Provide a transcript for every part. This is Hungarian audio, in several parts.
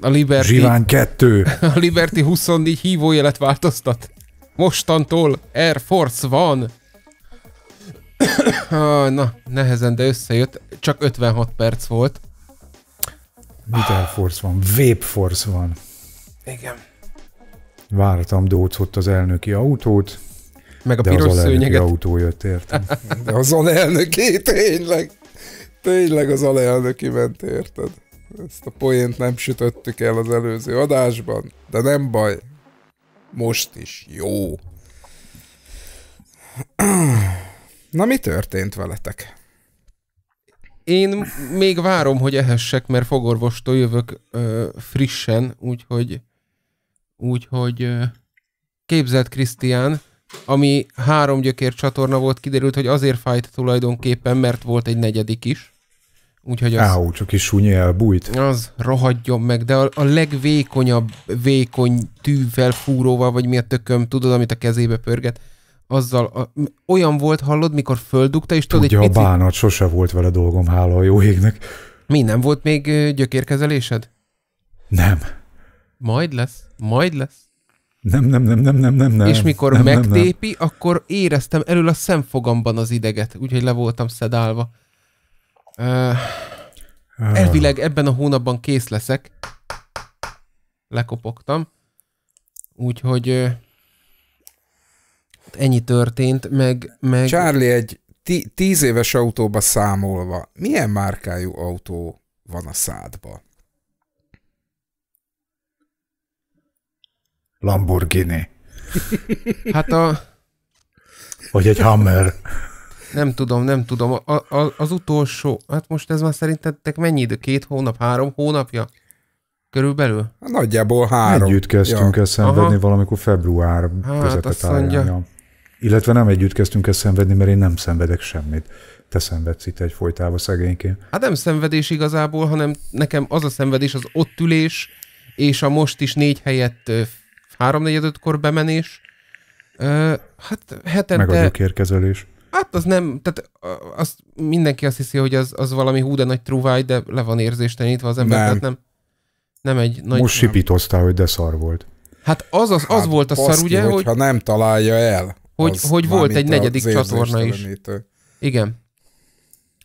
A Liberty... Zsiván 2. A Liberty 24 hívójelet változtat. Mostantól Air Force van. Na, nehezen, de összejött. Csak 56 perc volt. Mit Air Force van? Vape Force van. Igen. Vártam dócott az elnöki autót. Meg a de piros az szőnyeget. autó jött, értem. De az alelnöki, tényleg. Tényleg az alelnöki ment, érted? Ezt a poént nem sütöttük el az előző adásban, de nem baj. Most is jó. Na, mi történt veletek? Én még várom, hogy ehessek, mert fogorvostól jövök ö, frissen, úgyhogy úgyhogy ö, képzelt Krisztián, ami három gyökér csatorna volt, kiderült, hogy azért fájt tulajdonképpen, mert volt egy negyedik is. Úgyhogy az... Áú, csak is súnyi elbújt. Az rohadjon meg, de a, a legvékonyabb, vékony tűvel, fúróval, vagy mi a tököm, tudod, amit a kezébe pörget, azzal a, olyan volt, hallod, mikor földugta, és tudod, Tudja, egy pici... a bánat, sose volt vele dolgom, hála a jó égnek. Mi, nem volt még gyökérkezelésed? Nem. Majd lesz, majd lesz. Nem, nem, nem, nem, nem, nem, nem. És mikor nem, megtépi, nem, nem. akkor éreztem elől a szemfogamban az ideget, úgyhogy le voltam szedálva. Uh, elvileg ebben a hónapban kész leszek. Lekopogtam. Úgyhogy uh, ennyi történt, meg... meg... Charlie egy tíz éves autóba számolva, milyen márkájú autó van a szádba? Lamborghini. Hát a... Vagy egy Hammer nem tudom, nem tudom. A, a, az utolsó, hát most ez már szerintetek mennyi idő? Két hónap, három hónapja? Körülbelül? Hát nagyjából három. Együtt kezdtünk ja. el szenvedni Aha. valamikor február hát, közepetáján. Illetve nem együtt kezdtünk el szenvedni, mert én nem szenvedek semmit. Te szenvedsz itt egyfolytában szegényként. Hát nem szenvedés igazából, hanem nekem az a szenvedés, az ott ülés, és a most is négy helyett háromnegyed kor bemenés. Ö, hát hetente... Meg a gyökérkezelés. Hát az nem, tehát az mindenki azt hiszi, hogy az, az valami hú, de nagy trúváj, de le van érzéstenítve az ember, nem. tehát nem, nem egy nagy... Most sipítoztál, hogy de szar volt. Hát az, az, az hát volt a szar, ugye, hogy... Ha nem találja el. Hogy, hogy volt egy negyedik csatorna is. Igen.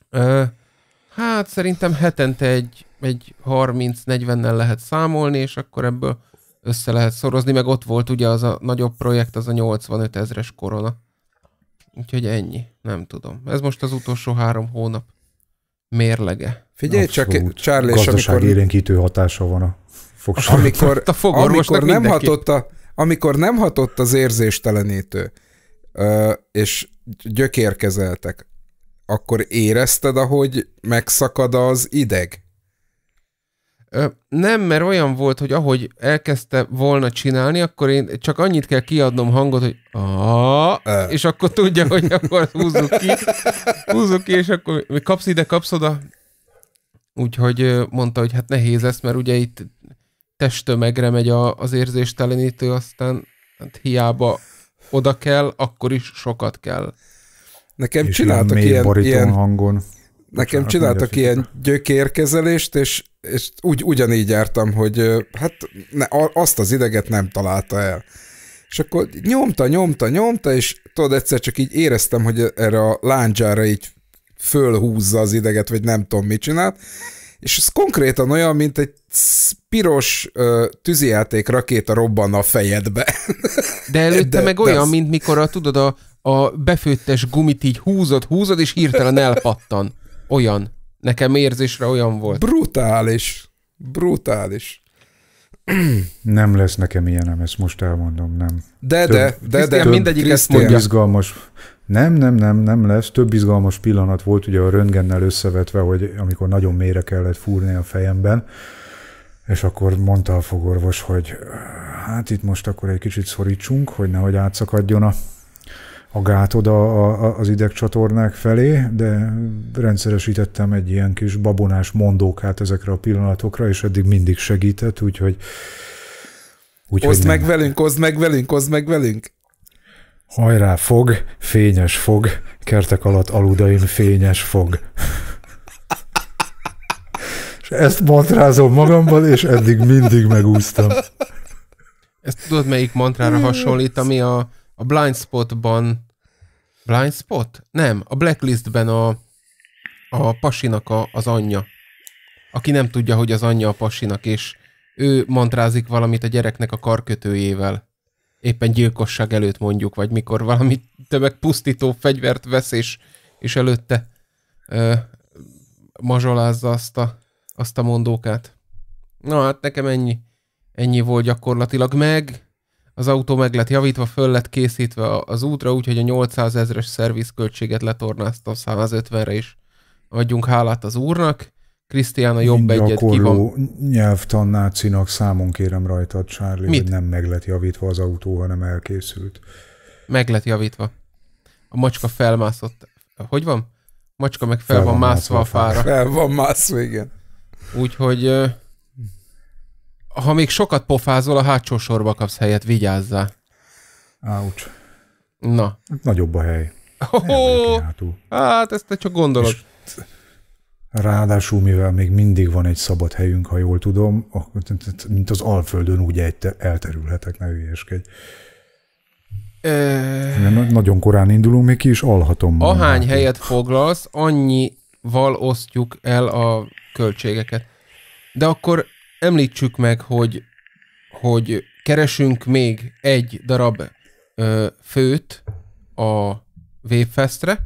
Ö, hát szerintem hetente egy, egy 30-40-nel lehet számolni, és akkor ebből össze lehet szorozni, meg ott volt ugye az a nagyobb projekt, az a 85 ezres korona. Úgyhogy ennyi, nem tudom. Ez most az utolsó három hónap mérlege. Figyelj Abszolút. csak, Charlie, és amikor... érénkítő hatása van a fogsorban. Amikor, a amikor, nem mindenki. hatott a, amikor nem hatott az érzéstelenítő, és gyökérkezeltek, akkor érezted, ahogy megszakad az ideg? Nem, mert olyan volt, hogy ahogy elkezdte volna csinálni, akkor én csak annyit kell kiadnom hangot, hogy és akkor tudja, hogy akkor húzzuk ki, húzzuk ki, és akkor kapsz ide, kapsz oda. Úgyhogy mondta, hogy hát nehéz ez, mert ugye itt testtömegre megy a, az érzéstelenítő, aztán hát hiába oda kell, akkor is sokat kell. Nekem és csináltak ilyen, ilyen, ilyen hangon. Nekem csináltak ilyen gyökérkezelést, és, és úgy, ugyanígy jártam, hogy hát ne, azt az ideget nem találta el. És akkor nyomta, nyomta, nyomta, és tudod, egyszer csak így éreztem, hogy erre a lándzsára így fölhúzza az ideget, vagy nem tudom, mit csinált. És ez konkrétan olyan, mint egy piros uh, tűzijáték rakéta robban a fejedbe. De előtte de, meg olyan, de az... mint mikor a, tudod, a, a befőttes gumit így húzod, húzod, és hirtelen elpattan olyan. Nekem érzésre olyan volt. Brutális. Brutális. Nem lesz nekem ilyenem, ezt most elmondom, nem. De, több, de, de, de, több, mindegyik ezt mondja. Izgalmas, nem, nem, nem, nem lesz. Több izgalmas pillanat volt ugye a röntgennel összevetve, hogy amikor nagyon mélyre kellett fúrni a fejemben, és akkor mondta a fogorvos, hogy hát itt most akkor egy kicsit szorítsunk, hogy nehogy átszakadjon a a gátod a, a, az idegcsatornák felé, de rendszeresítettem egy ilyen kis babonás mondókát ezekre a pillanatokra, és eddig mindig segített, úgyhogy... úgyhogy oszd meg velünk, oszd meg velünk, oszd meg velünk! Hajrá fog, fényes fog, kertek alatt aludaim fényes fog. és ezt mantrázom magamban, és eddig mindig megúsztam. Ezt tudod, melyik mantrára hasonlít, ami a a Blind Spotban Blind Spot? Nem, a Blacklistben a, a pasinak a, az anyja, aki nem tudja, hogy az anyja a pasinak, és ő mantrázik valamit a gyereknek a karkötőjével. Éppen gyilkosság előtt mondjuk, vagy mikor valami pusztító fegyvert vesz, és, és előtte ö, mazsolázza azt a, azt a mondókát. Na hát nekem ennyi, ennyi volt gyakorlatilag meg az autó meg lett javítva, föl lett készítve az útra, úgyhogy a 800 ezres szervizköltséget letornáztam 150-re is. Adjunk hálát az úrnak. Krisztián a jobb egyet ki van. nácinak számon kérem rajtad, Charlie, Mit? hogy nem meg lett javítva az autó, hanem elkészült. Meg lett javítva. A macska felmászott. Hogy van? A macska meg fel, fel van, van mászva a fára. Fel van mászva, igen. Úgyhogy ha még sokat pofázol, a hátsó sorba kapsz helyet, vigyázzál. Áucs. Na. Hát nagyobb a hely. Oh, hát ezt te csak gondolod. És ráadásul, mivel még mindig van egy szabad helyünk, ha jól tudom, mint az Alföldön úgy elterülhetek, ne hülyeskedj. E... Nagyon korán indulunk, még ki is alhatom. Ahány helyet foglalsz, annyival osztjuk el a költségeket. De akkor említsük meg, hogy, hogy keresünk még egy darab ö, főt a Wavefestre,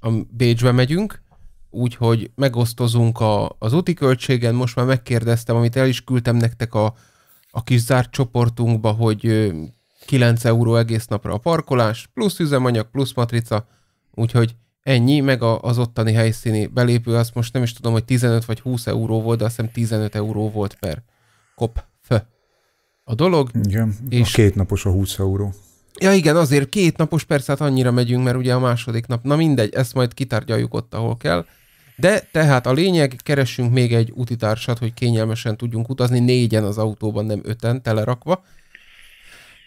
a Bécsbe megyünk, úgyhogy megosztozunk a, az úti költségen, most már megkérdeztem, amit el is küldtem nektek a, a kis zárt csoportunkba, hogy 9 euró egész napra a parkolás, plusz üzemanyag, plusz matrica, úgyhogy ennyi, meg az ottani helyszíni belépő, azt most nem is tudom, hogy 15 vagy 20 euró volt, de azt hiszem 15 euró volt per kop f. A dolog. Igen, és... a két napos a 20 euró. Ja igen, azért két napos, persze hát annyira megyünk, mert ugye a második nap, na mindegy, ezt majd kitárgyaljuk ott, ahol kell. De tehát a lényeg, keressünk még egy utitársat, hogy kényelmesen tudjunk utazni, négyen az autóban, nem öten, telerakva.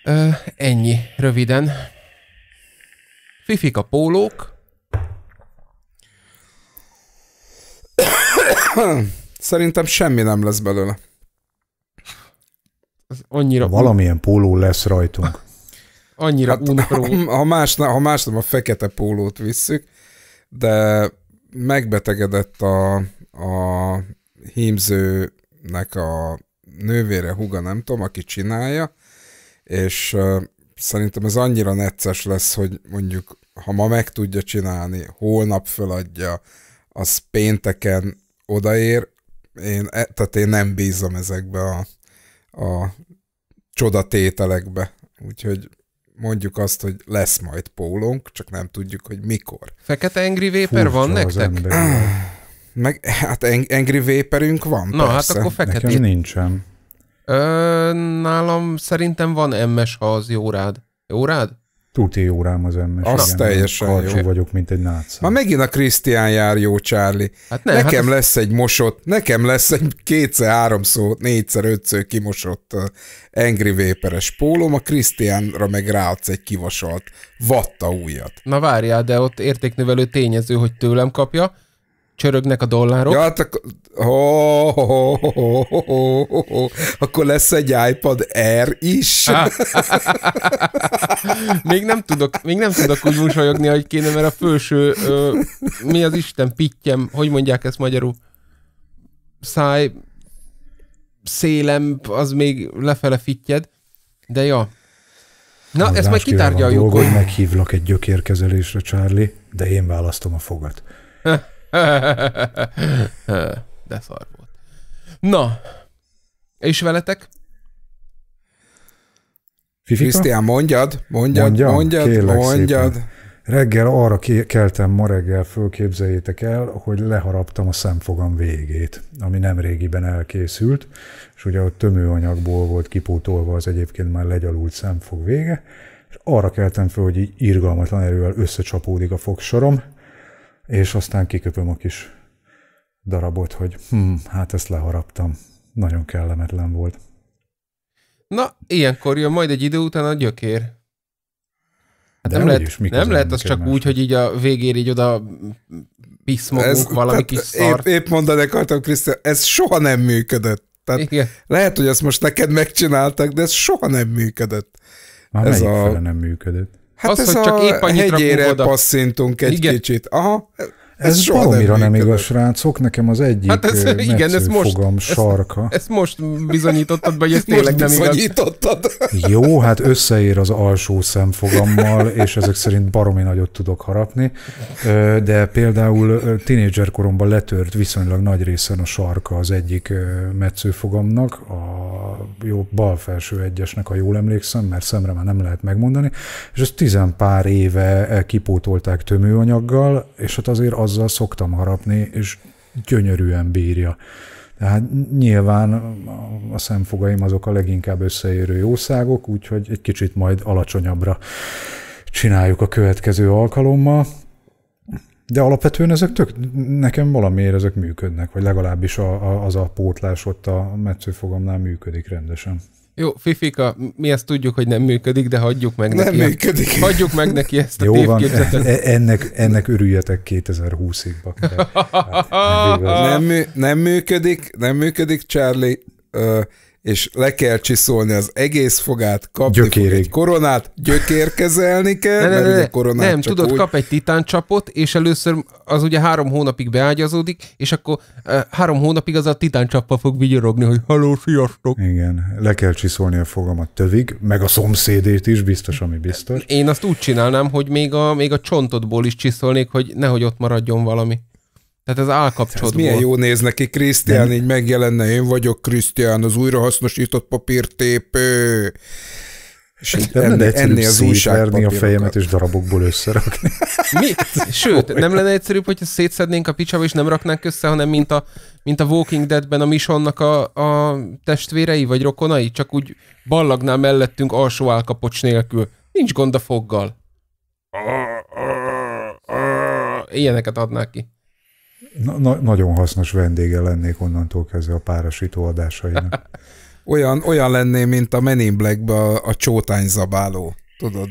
Ö, ennyi, röviden. Fifik a pólók, Szerintem semmi nem lesz belőle. Az annyira... Valamilyen póló lesz rajtunk. Annyira hát, unpró. Ha más, ha más nem, a fekete pólót visszük, de megbetegedett a, a hímzőnek a nővére, huga, nem tudom, aki csinálja, és uh, szerintem ez annyira necces lesz, hogy mondjuk, ha ma meg tudja csinálni, holnap föladja, az pénteken odaér, én, e, tehát én nem bízom ezekbe a, a csodatételekbe. Úgyhogy mondjuk azt, hogy lesz majd pólónk, csak nem tudjuk, hogy mikor. Fekete Angry Vapor Furcsa van nektek? Ah, meg, hát Angry Vaporünk van, Na, hát persze. hát akkor fekete. Nekem nincsen. Ö, nálam szerintem van MS, ha az jó rád. Jó rád? Tuti jó rám az ember. Azt igen, teljesen jó. vagyok, mint egy nácsa. Ma megint a Krisztián jár jó, Csárli. Hát ne, nekem hát... lesz egy mosott, nekem lesz egy kétszer, háromszor, négyszer, ötször kimosott Angry Vaperes pólom, a Krisztiánra meg ráadsz egy kivasalt vatta újat. Na várjál, de ott értéknövelő tényező, hogy tőlem kapja, csörögnek a dollárok. Ja, hát akkor... Oh, oh, oh, oh, oh, oh. akkor lesz egy iPad Air is. Ah. még, nem tudok, még nem tudok úgy mosolyogni, hogy kéne, mert a főső, ö, mi az Isten pittyem, hogy mondják ezt magyarul? Száj, szélem, az még lefele fittyed, de ja. Na, Na ezt majd kitárgyaljuk. Dolgod, meghívlak egy gyökérkezelésre, Charlie, de én választom a fogat. De szar volt. Na, és veletek? Fifika? Krisztián, mondjad, mondjad, Mondjam? mondjad, Kérlek mondjad. Szépen. Reggel arra keltem ma reggel, fölképzeljétek el, hogy leharaptam a szemfogam végét, ami nem régiben elkészült, és ugye ott tömőanyagból volt kipótolva az egyébként már legyalult szemfog vége, és arra keltem föl, hogy így irgalmatlan erővel összecsapódik a fogsorom, és aztán kiköpöm a kis darabot, hogy hm, hát ezt leharaptam. Nagyon kellemetlen volt. Na, ilyenkor jön majd egy idő után a gyökér. Hát nem lehet, is, nem lehet az csak más. úgy, hogy így a végére így oda piszmogunk valami kis szart. Épp, épp mondani akartam, Krisztián, ez soha nem működött. Tehát Igen. Lehet, hogy ezt most neked megcsináltak, de ez soha nem működött. Már ez melyik a... fele nem működött? Hát az, ez hogy csak épp annyit hegyére passzintunk egy Igen. kicsit. Aha, ez, ez soha baromira nem, nem igaz, srácok. Nekem az egyik hát ez, igen, ez most, fogam ez, sarka. Ezt most bizonyítottad, vagy ezt tényleg nem bizonyítottad. Igaz? Jó, hát összeér az alsó szemfogammal, és ezek szerint baromi nagyot tudok harapni, de például tínédzser koromban letört viszonylag nagy részen a sarka az egyik metszőfogamnak, a jó bal felső egyesnek, ha jól emlékszem, mert szemre már nem lehet megmondani, és ezt tizen pár éve e, kipótolták tömőanyaggal, és hát azért az azzal szoktam harapni, és gyönyörűen bírja. Tehát nyilván a szemfogaim azok a leginkább összeérő jószágok, úgyhogy egy kicsit majd alacsonyabbra csináljuk a következő alkalommal. De alapvetően ezek tök, nekem valamiért ezek működnek, vagy legalábbis a, a, az a pótlás ott a metszőfogamnál működik rendesen. Jó, Fifika, mi ezt tudjuk, hogy nem működik, de hagyjuk meg nem neki. Nem működik. Ezt, hagyjuk meg neki ezt Jó a Van. E- ennek, ennek örüljetek 2020-ig. Hát, nem, mű, nem működik, nem működik, Charlie. uh, és le kell csiszolni az egész fogát, kapni fog egy koronát, gyökérkezelni kell, ne, ne, ne, mert Nem, csak tudod, úgy... kap egy titáncsapot, és először az ugye három hónapig beágyazódik, és akkor három hónapig az a titáncsappa fog vigyorogni, hogy haló, sziasztok. Igen, le kell csiszolni a fogamat tövig, meg a szomszédét is, biztos, ami biztos. Én azt úgy csinálnám, hogy még a, még a csontodból is csiszolnék, hogy nehogy ott maradjon valami. Tehát ez állkapcsolatból. Ez milyen jó néz neki, Krisztián, így megjelenne, én vagyok Krisztián, az újrahasznosított papírtépő. És nem lenne enni az szétverni a fejemet és darabokból összerakni. Mi? Sőt, nem lenne egyszerűbb, hogyha szétszednénk a picsába és nem raknánk össze, hanem mint a, mint a Walking Deadben a Misonnak a, a testvérei vagy rokonai, csak úgy ballagnál mellettünk alsó állkapocs nélkül. Nincs gond a foggal. Ilyeneket adnák ki na, nagyon hasznos vendége lennék onnantól kezdve a párasító adásainak. olyan, olyan lenné, mint a Men in black a, a csótány zabáló, tudod?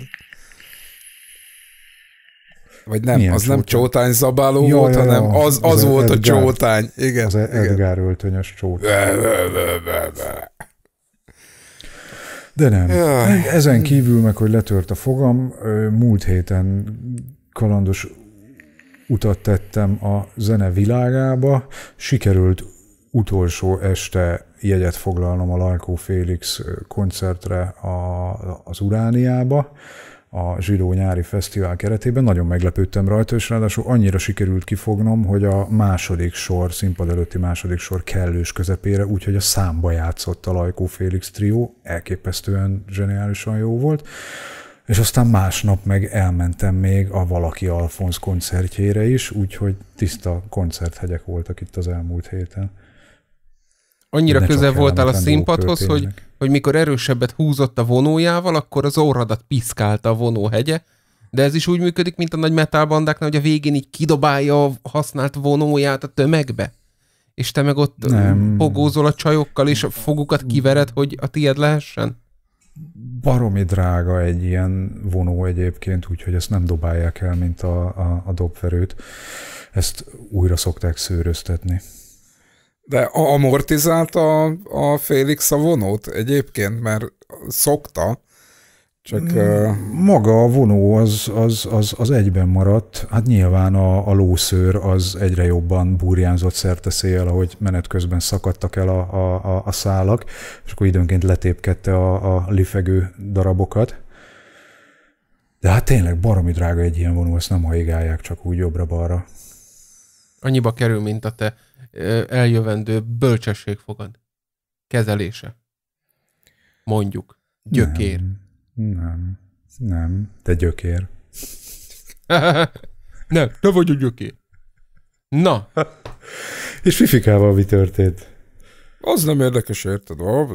Vagy nem, Milyen az csótány? nem csótány zabáló ja, volt, ja, hanem az, az, az volt Edgar, a csótány. Igen, az igen. Edgar öltönyös csótány. De nem. Ezen kívül meg, hogy letört a fogam, múlt héten kalandos utat tettem a zene világába, sikerült utolsó este jegyet foglalnom a Larkó Félix koncertre a, az Urániába, a Zsidó Nyári Fesztivál keretében. Nagyon meglepődtem rajta, és ráadásul annyira sikerült kifognom, hogy a második sor, színpad előtti második sor kellős közepére, úgyhogy a számba játszott a Lajkó Félix trió, elképesztően zseniálisan jó volt. És aztán másnap meg elmentem még a Valaki Alfonsz koncertjére is, úgyhogy tiszta koncerthegyek voltak itt az elmúlt héten. Annyira közel voltál a színpadhoz, hogy, hogy mikor erősebbet húzott a vonójával, akkor az orradat piszkálta a vonóhegye, de ez is úgy működik, mint a nagy metalbandáknál, hogy a végén így kidobálja a használt vonóját a tömegbe. És te meg ott nem. pogózol a csajokkal, és a fogukat kivered, hogy a tied lehessen? baromi drága egy ilyen vonó egyébként, úgyhogy ezt nem dobálják el, mint a, a, a dobverőt. Ezt újra szokták szőröztetni. De amortizált a, a Félix a vonót egyébként, mert szokta, csak maga a vonó az, az, az, az egyben maradt. Hát nyilván a, a lószőr az egyre jobban burjánzott szerte szél, ahogy menet közben szakadtak el a, a, a szálak, és akkor időnként letépkedte a, a lifegő darabokat. De hát tényleg baromi drága egy ilyen vonó, ezt nem haigálják csak úgy jobbra-balra. Annyiba kerül, mint a te eljövendő bölcsességfogad kezelése. Mondjuk. Gyökér. Nem. Nem. Nem. Te gyökér. nem, te vagy a gyökér. Na. És fifikával mi történt? Az nem érdekes, érted? Ó,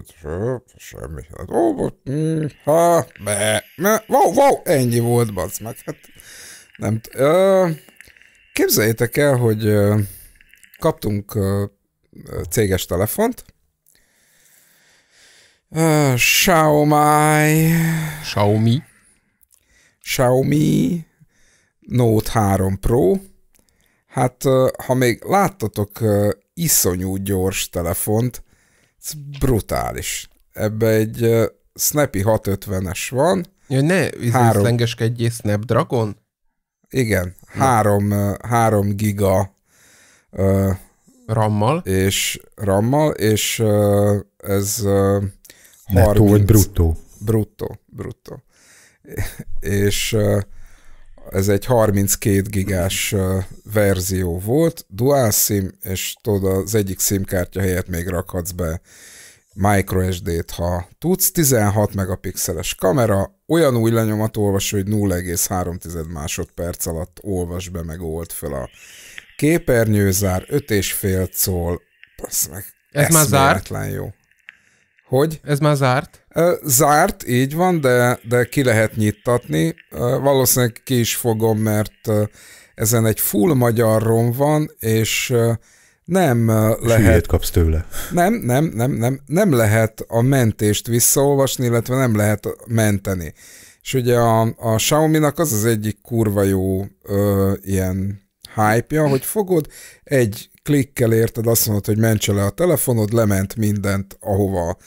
semmi. Hát, ó, hm, ha, be, me, wow, wow, ennyi volt, basz meg. Hát, nem t- ö, képzeljétek el, hogy ö, kaptunk ö, céges telefont, Uh, Xiaomi. Xiaomi. Xiaomi Note 3 Pro. Hát, eh, ha még láttatok eh, iszonyú gyors telefont, ez brutális. Ebbe egy Snappy 650-es van. Ja, ne három... lengeskedjél Snapdragon? Igen, 3, három giga uh, rammal, és rammal, és uh, ez uh, Nettó vagy bruttó? Bruttó, bruttó. És ez egy 32 gigás verzió volt, dual SIM, és tudod, az egyik SIM-kártya helyett még rakhatsz be microSD-t, ha tudsz, 16 megapixeles kamera, olyan új olvas, hogy 0,3 másodperc alatt olvas be, meg old fel a képernyőzár, 5,5 col, ez meg ez már zárt? Jó. Hogy? Ez már zárt? Zárt, így van, de, de ki lehet nyittatni. Valószínűleg ki is fogom, mert ezen egy full magyar rom van, és nem lehet... Hülyét kapsz tőle. Nem, nem, nem, nem, nem lehet a mentést visszaolvasni, illetve nem lehet menteni. És ugye a, a Xiaomi-nak az az egyik kurva jó ö, ilyen hype-ja, hogy fogod, egy klikkel érted, azt mondod, hogy mentse le a telefonod, lement mindent, ahova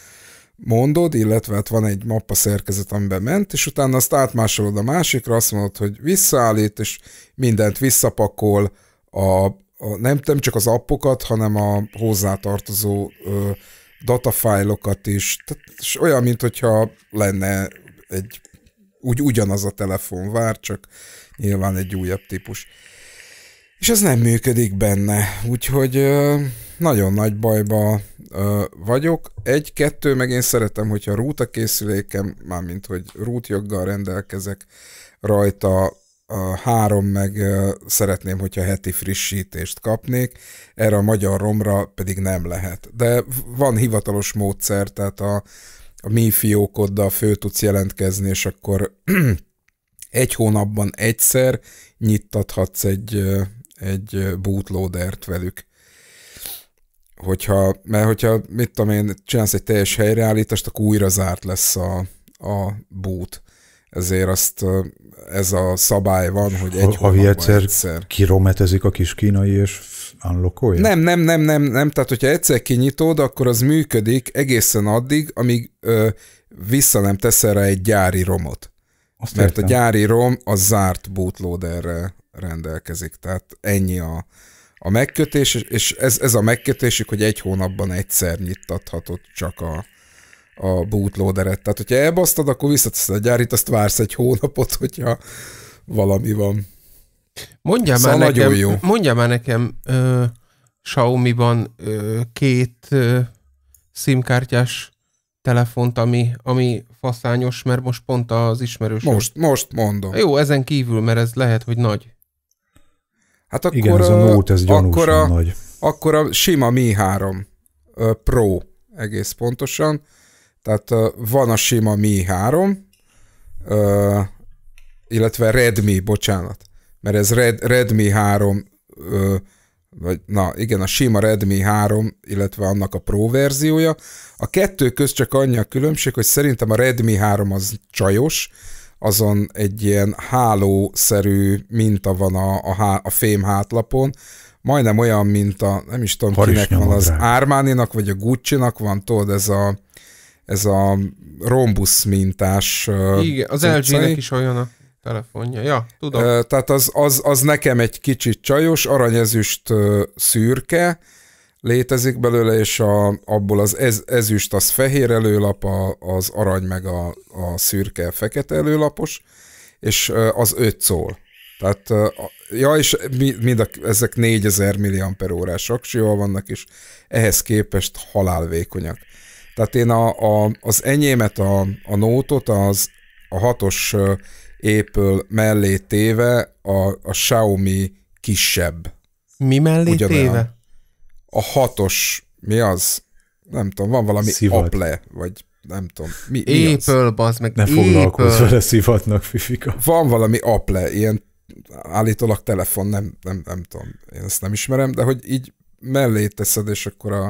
mondod, illetve hát van egy mappa szerkezet, amiben ment, és utána azt átmásolod a másikra, azt mondod, hogy visszaállít, és mindent visszapakol, a, a, nem, nem csak az appokat, hanem a hozzátartozó datafájlokat is. Tehát, és olyan, mint hogyha lenne egy úgy ugyanaz a telefon, vár csak nyilván egy újabb típus. És ez nem működik benne, úgyhogy ö, nagyon nagy bajba vagyok. Egy-kettő, meg én szeretem, hogyha rúta készülékem, mármint, hogy joggal rendelkezek rajta, a három meg szeretném, hogyha heti frissítést kapnék, erre a magyar romra pedig nem lehet. De van hivatalos módszer, tehát a, a mi fiókoddal fő tudsz jelentkezni, és akkor egy hónapban egyszer nyittathatsz egy, egy bootloadert velük hogyha, mert hogyha, mit tudom én, csinálsz egy teljes helyreállítást, akkor újra zárt lesz a, a boot. Ezért azt ez a szabály van, hogy egy ha, ha egyszer, egyszer kirometezik a kis kínai és unlockolja? Nem, nem, nem, nem, nem. Tehát, hogyha egyszer kinyitod, akkor az működik egészen addig, amíg ö, vissza nem teszel rá egy gyári romot. Azt Mert értem. a gyári rom a zárt bootloaderre rendelkezik. Tehát ennyi a, a megkötés, és ez, ez a megkötésük, hogy egy hónapban egyszer nyittathatod csak a, a bootloaderet. Tehát, hogyha elbasztad, akkor visszatesz a gyárit, azt vársz egy hónapot, hogyha valami van. Mondja szóval már nekem, jó. Mondja már nekem ö, Xiaomi-ban ö, két ö, szimkártyás telefont, ami, ami faszányos, mert most pont az ismerős. Most, most mondom. Jó, ezen kívül, mert ez lehet, hogy nagy. Hát akkor Igen, ez a Note, ez gyanúsan akkor a, nagy. Akkor a sima Mi 3 Pro egész pontosan. Tehát van a sima Mi 3, illetve Redmi, bocsánat, mert ez Red, Redmi 3, vagy na igen, a sima Redmi 3, illetve annak a Pro verziója. A kettő köz csak annyi a különbség, hogy szerintem a Redmi 3 az csajos, azon egy ilyen hálószerű minta van a, a, há, a fém hátlapon, majdnem olyan, mint a, nem is tudom Haris kinek van, az Ármáninak vagy a Gucci-nak van, tudod, ez a, ez a rombusz mintás. Igen, az LG-nek is olyan a telefonja. Ja, tudom. Tehát az, az, az nekem egy kicsit csajos, aranyezüst szürke, létezik belőle, és a, abból az ez, ezüst az fehér előlap, a, az arany meg a, a szürke fekete előlapos, és az öt szól. Tehát, ja, és mind a, ezek 4000 órás aksival vannak, és ehhez képest halálvékonyak. Tehát én a, a, az enyémet, a, a nótot, az a hatos épül mellé téve a, a Xiaomi kisebb. Mi mellé Ugyanilyen. téve? a hatos, mi az? Nem tudom, van valami Szivat. aple, vagy nem tudom. Mi, mi Apple, az? meg Ne foglalkozz vele szivatnak, Fifika. Van valami aple, ilyen állítólag telefon, nem, nem, nem tudom, én ezt nem ismerem, de hogy így mellé teszed, és akkor a,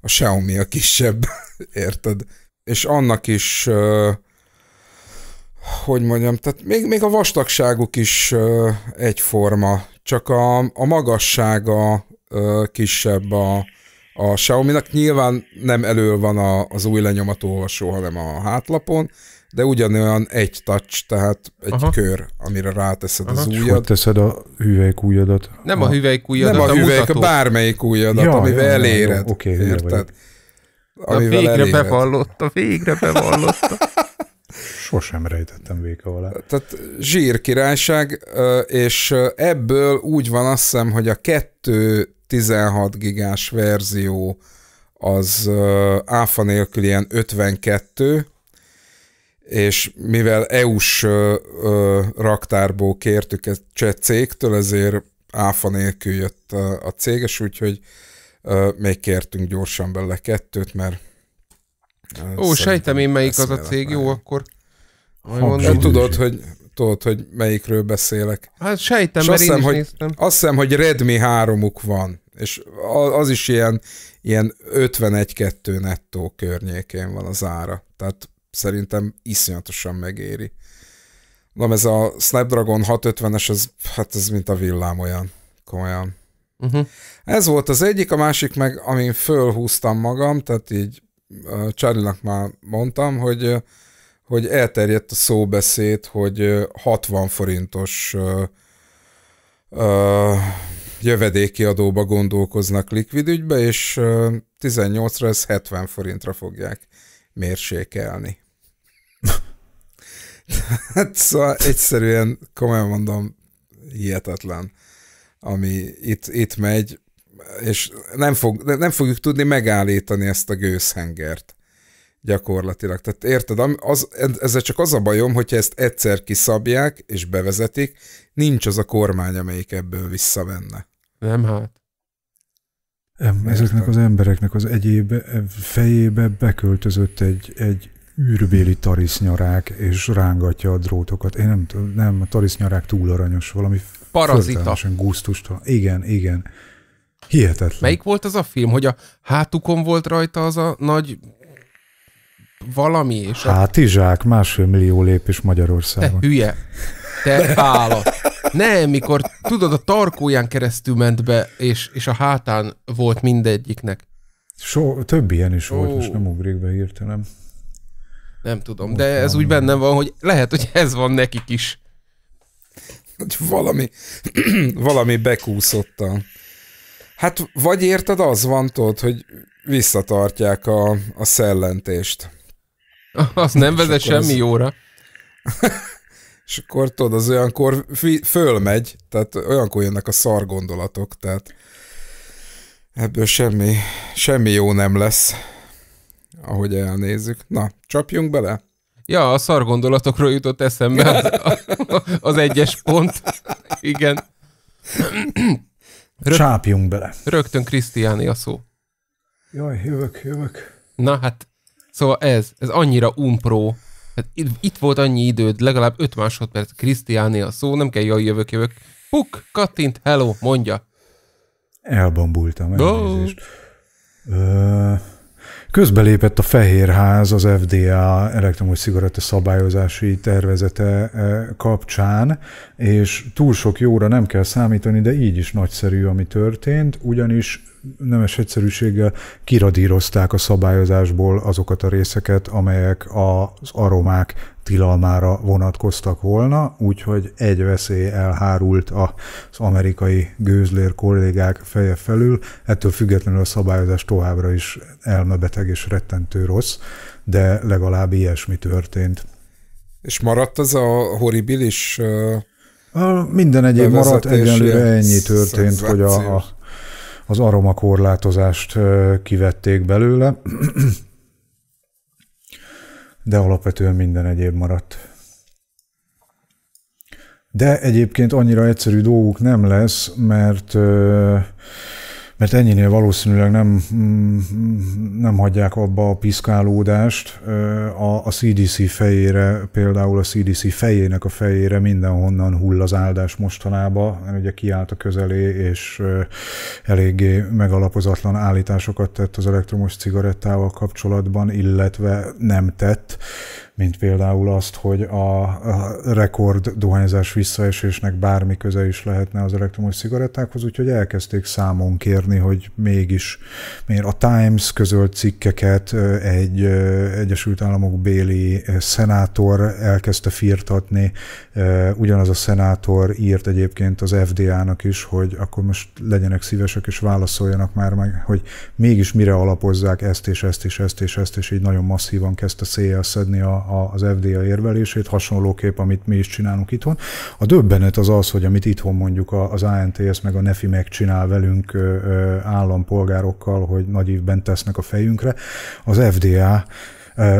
a Xiaomi a kisebb, érted? És annak is, hogy mondjam, tehát még, még a vastagságuk is egyforma, csak a, a magassága kisebb a, a Xiaomi-nak. Nyilván nem elő van a, az új lenyomató olvasó, hanem a hátlapon, de ugyanolyan egy touch, tehát egy Aha. kör, amire ráteszed Aha. az ujjad. Hogy teszed a hüvelykújadat? Nem a, a hüvelykújadat, Nem a, a hüvelyk, mutató. a bármelyikújadat, ja, amivel jaj, eléred. Jó, okay, érted? Amivel végre eléred. bevallotta, végre bevallotta. Sosem rejtettem véka alá. Tehát zsír királyság, és ebből úgy van azt hiszem, hogy a 2 16 gigás verzió az áfa nélkül ilyen 52, és mivel EU-s raktárból kértük egy cseh cégtől, ezért áfa nélkül jött a, a céges, úgyhogy még kértünk gyorsan bele kettőt, mert Ó, sejtem én melyik az a cég, jó, akkor... Mondom, hát tudod, hogy tudod, hogy melyikről beszélek. Hát sejtem, és mert azt hiszem, hogy, néztem. Azt hiszem, hogy Redmi 3 van, és az is ilyen, ilyen 51-2 nettó környékén van az ára. Tehát szerintem iszonyatosan megéri. Na, ez a Snapdragon 650-es, ez, hát ez mint a villám olyan, komolyan. Uh-huh. Ez volt az egyik, a másik meg, amin fölhúztam magam, tehát így Csárlinak már mondtam, hogy, hogy elterjedt a szóbeszéd, hogy 60 forintos jövedéki adóba gondolkoznak likvidügybe, és 18-ra ez 70 forintra fogják mérsékelni. hát szóval egyszerűen, komolyan mondom, hihetetlen, ami itt, itt megy és nem, fog, nem fogjuk tudni megállítani ezt a gőzhengert gyakorlatilag. Tehát érted, az, ezzel csak az a bajom, hogyha ezt egyszer kiszabják és bevezetik, nincs az a kormány, amelyik ebből visszavenne. Nem hát. Nem, ezeknek az embereknek az egyébe, fejébe beköltözött egy, egy űrbéli tarisznyarák, és rángatja a drótokat. Én nem tudom, nem, a tarisznyarák túl aranyos, valami Parazita. Igen, igen. Hihetetlen. Melyik volt az a film, hogy a hátukon volt rajta az a nagy valami? És Hátizsák, a... másfél millió lépés Magyarországon. Te hülye, te állat. Nem, mikor tudod, a tarkóján keresztül ment be, és, és a hátán volt mindegyiknek. So, több ilyen is volt, Ó. most nem ugrik be hirtelen. Nem tudom, most de ez úgy benne van, hogy lehet, hogy ez van nekik is. Hogy valami, valami bekúszott a Hát vagy érted, az van, tudod, hogy visszatartják a, a szellentést. Az nem vezet semmi az... jóra. és akkor tudod, az olyankor fi, fölmegy, tehát olyankor jönnek a szar gondolatok, tehát ebből semmi, semmi jó nem lesz, ahogy elnézzük. Na, csapjunk bele? Ja, a szar gondolatokról jutott eszembe az, az egyes pont. Igen. Rögt, Csápjunk bele. Rögtön Krisztiáni a szó. Jaj, jövök, jövök. Na hát, szóval ez, ez annyira umpró. Hát itt, itt volt annyi időd, legalább 5 másodperc Krisztiáni a szó, nem kell jaj, jövök, jövök. Puk, kattint, hello, mondja. Elbambultam, elnézést. Oh. Ö... Közbelépett a Fehérház az FDA elektromos cigaretta szabályozási tervezete e, kapcsán, és túl sok jóra nem kell számítani, de így is nagyszerű, ami történt, ugyanis nemes egyszerűséggel kiradírozták a szabályozásból azokat a részeket, amelyek az aromák tilalmára vonatkoztak volna, úgyhogy egy veszély elhárult az amerikai gőzlér kollégák feje felül, ettől függetlenül a szabályozás továbbra is elmebeteg és rettentő rossz, de legalább ilyesmi történt. És maradt az a horribilis uh, minden egyéb maradt, egyelőre ennyi történt, hogy a, a, az aromakorlátozást kivették belőle de alapvetően minden egyéb maradt. De egyébként annyira egyszerű dolguk nem lesz, mert mert ennyinél valószínűleg nem, nem hagyják abba a piszkálódást. A, a CDC fejére, például a CDC fejének a fejére mindenhonnan hull az áldás mostanában, mert ugye kiállt a közelé, és eléggé megalapozatlan állításokat tett az elektromos cigarettával kapcsolatban, illetve nem tett mint például azt, hogy a, rekord dohányzás visszaesésnek bármi köze is lehetne az elektromos cigarettákhoz, úgyhogy elkezdték számon kérni, hogy mégis miért a Times közölt cikkeket egy Egyesült Államok béli szenátor elkezdte firtatni, ugyanaz a szenátor írt egyébként az FDA-nak is, hogy akkor most legyenek szívesek és válaszoljanak már meg, hogy mégis mire alapozzák ezt és ezt és ezt és ezt, és így nagyon masszívan kezdte széjjel szedni a, a, az FDA érvelését, hasonlóképp, amit mi is csinálunk itthon. A döbbenet az az, hogy amit itthon mondjuk az ANTS meg a NEFI megcsinál velünk állampolgárokkal, hogy nagy évben tesznek a fejünkre, az FDA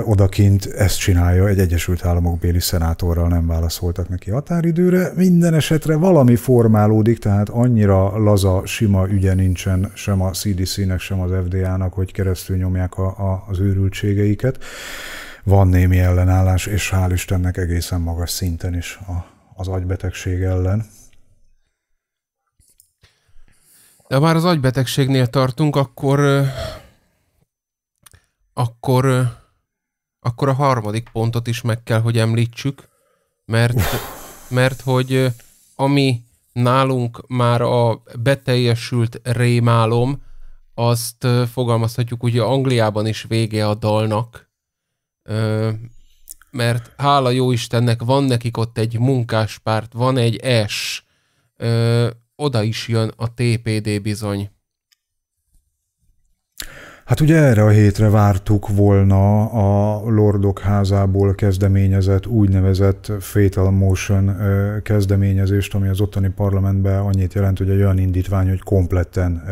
odakint ezt csinálja, egy Egyesült Államok béli szenátorral nem válaszoltak neki határidőre. Minden esetre valami formálódik, tehát annyira laza, sima ügye nincsen sem a CDC-nek, sem az FDA-nak, hogy keresztül nyomják a, a, az őrültségeiket van némi ellenállás, és hál' Istennek egészen magas szinten is a, az agybetegség ellen. De ha már az agybetegségnél tartunk, akkor akkor akkor a harmadik pontot is meg kell, hogy említsük, mert, mert hogy ami nálunk már a beteljesült rémálom, azt fogalmazhatjuk, ugye Angliában is vége a dalnak, mert hála jó Istennek van nekik ott egy munkáspárt, van egy S, ö, oda is jön a TPD bizony. Hát ugye erre a hétre vártuk volna a Lordok házából kezdeményezett úgynevezett Fatal Motion kezdeményezést, ami az ottani parlamentben annyit jelent, hogy egy olyan indítvány, hogy kompletten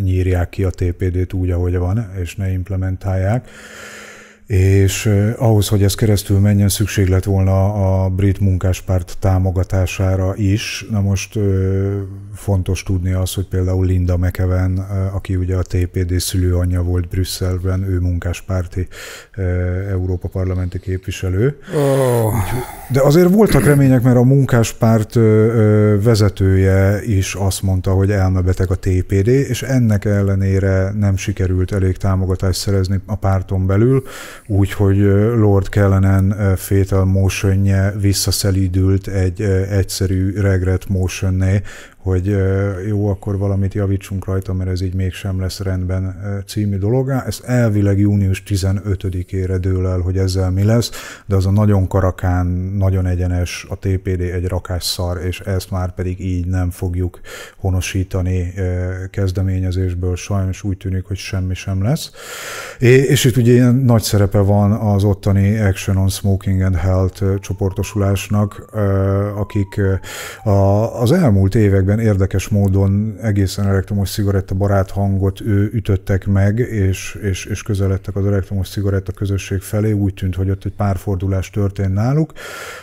nyírják ki a TPD-t úgy, ahogy van, és ne implementálják és ahhoz, hogy ez keresztül menjen, szükség lett volna a brit munkáspárt támogatására is. Na most fontos tudni az, hogy például Linda McEwen, aki ugye a TPD szülőanyja volt Brüsszelben, ő munkáspárti Európa parlamenti képviselő. Oh. De azért voltak remények, mert a munkáspárt vezetője is azt mondta, hogy elmebeteg a TPD, és ennek ellenére nem sikerült elég támogatást szerezni a párton belül úgyhogy Lord Kellenen fétel motionje visszaszelídült egy egyszerű regret motionné, hogy jó, akkor valamit javítsunk rajta, mert ez így mégsem lesz rendben című dologá. Ez elvileg június 15-ére dől el, hogy ezzel mi lesz, de az a nagyon karakán, nagyon egyenes, a TPD egy rakás szar, és ezt már pedig így nem fogjuk honosítani kezdeményezésből. Sajnos úgy tűnik, hogy semmi sem lesz. És itt ugye ilyen nagy szerepe van az ottani Action on Smoking and Health csoportosulásnak, akik az elmúlt években ilyen érdekes módon egészen elektromos cigaretta barát hangot ő, ütöttek meg, és, és, és közeledtek az elektromos cigaretta közösség felé. Úgy tűnt, hogy ott egy párfordulás történt náluk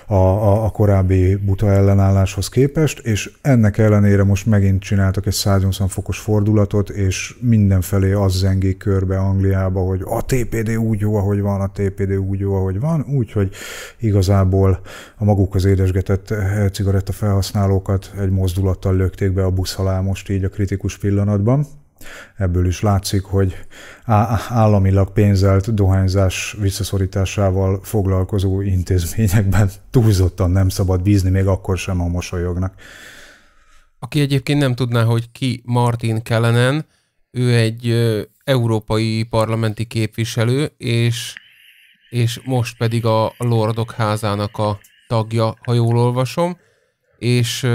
a, a, a korábbi buta ellenálláshoz képest, és ennek ellenére most megint csináltak egy 180 fokos fordulatot, és mindenfelé az zengik körbe Angliába, hogy a TPD úgy jó, ahogy van, a TPD úgy jó, ahogy van, úgyhogy igazából a maguk az édesgetett eh, cigaretta felhasználókat egy mozdulattal lőtték be a buszhalál most így a kritikus pillanatban. Ebből is látszik, hogy államilag pénzelt dohányzás visszaszorításával foglalkozó intézményekben túlzottan nem szabad bízni, még akkor sem, a mosolyognak. Aki egyébként nem tudná, hogy ki Martin Kellenen, ő egy európai parlamenti képviselő, és, és most pedig a Lordok házának a tagja, ha jól olvasom, és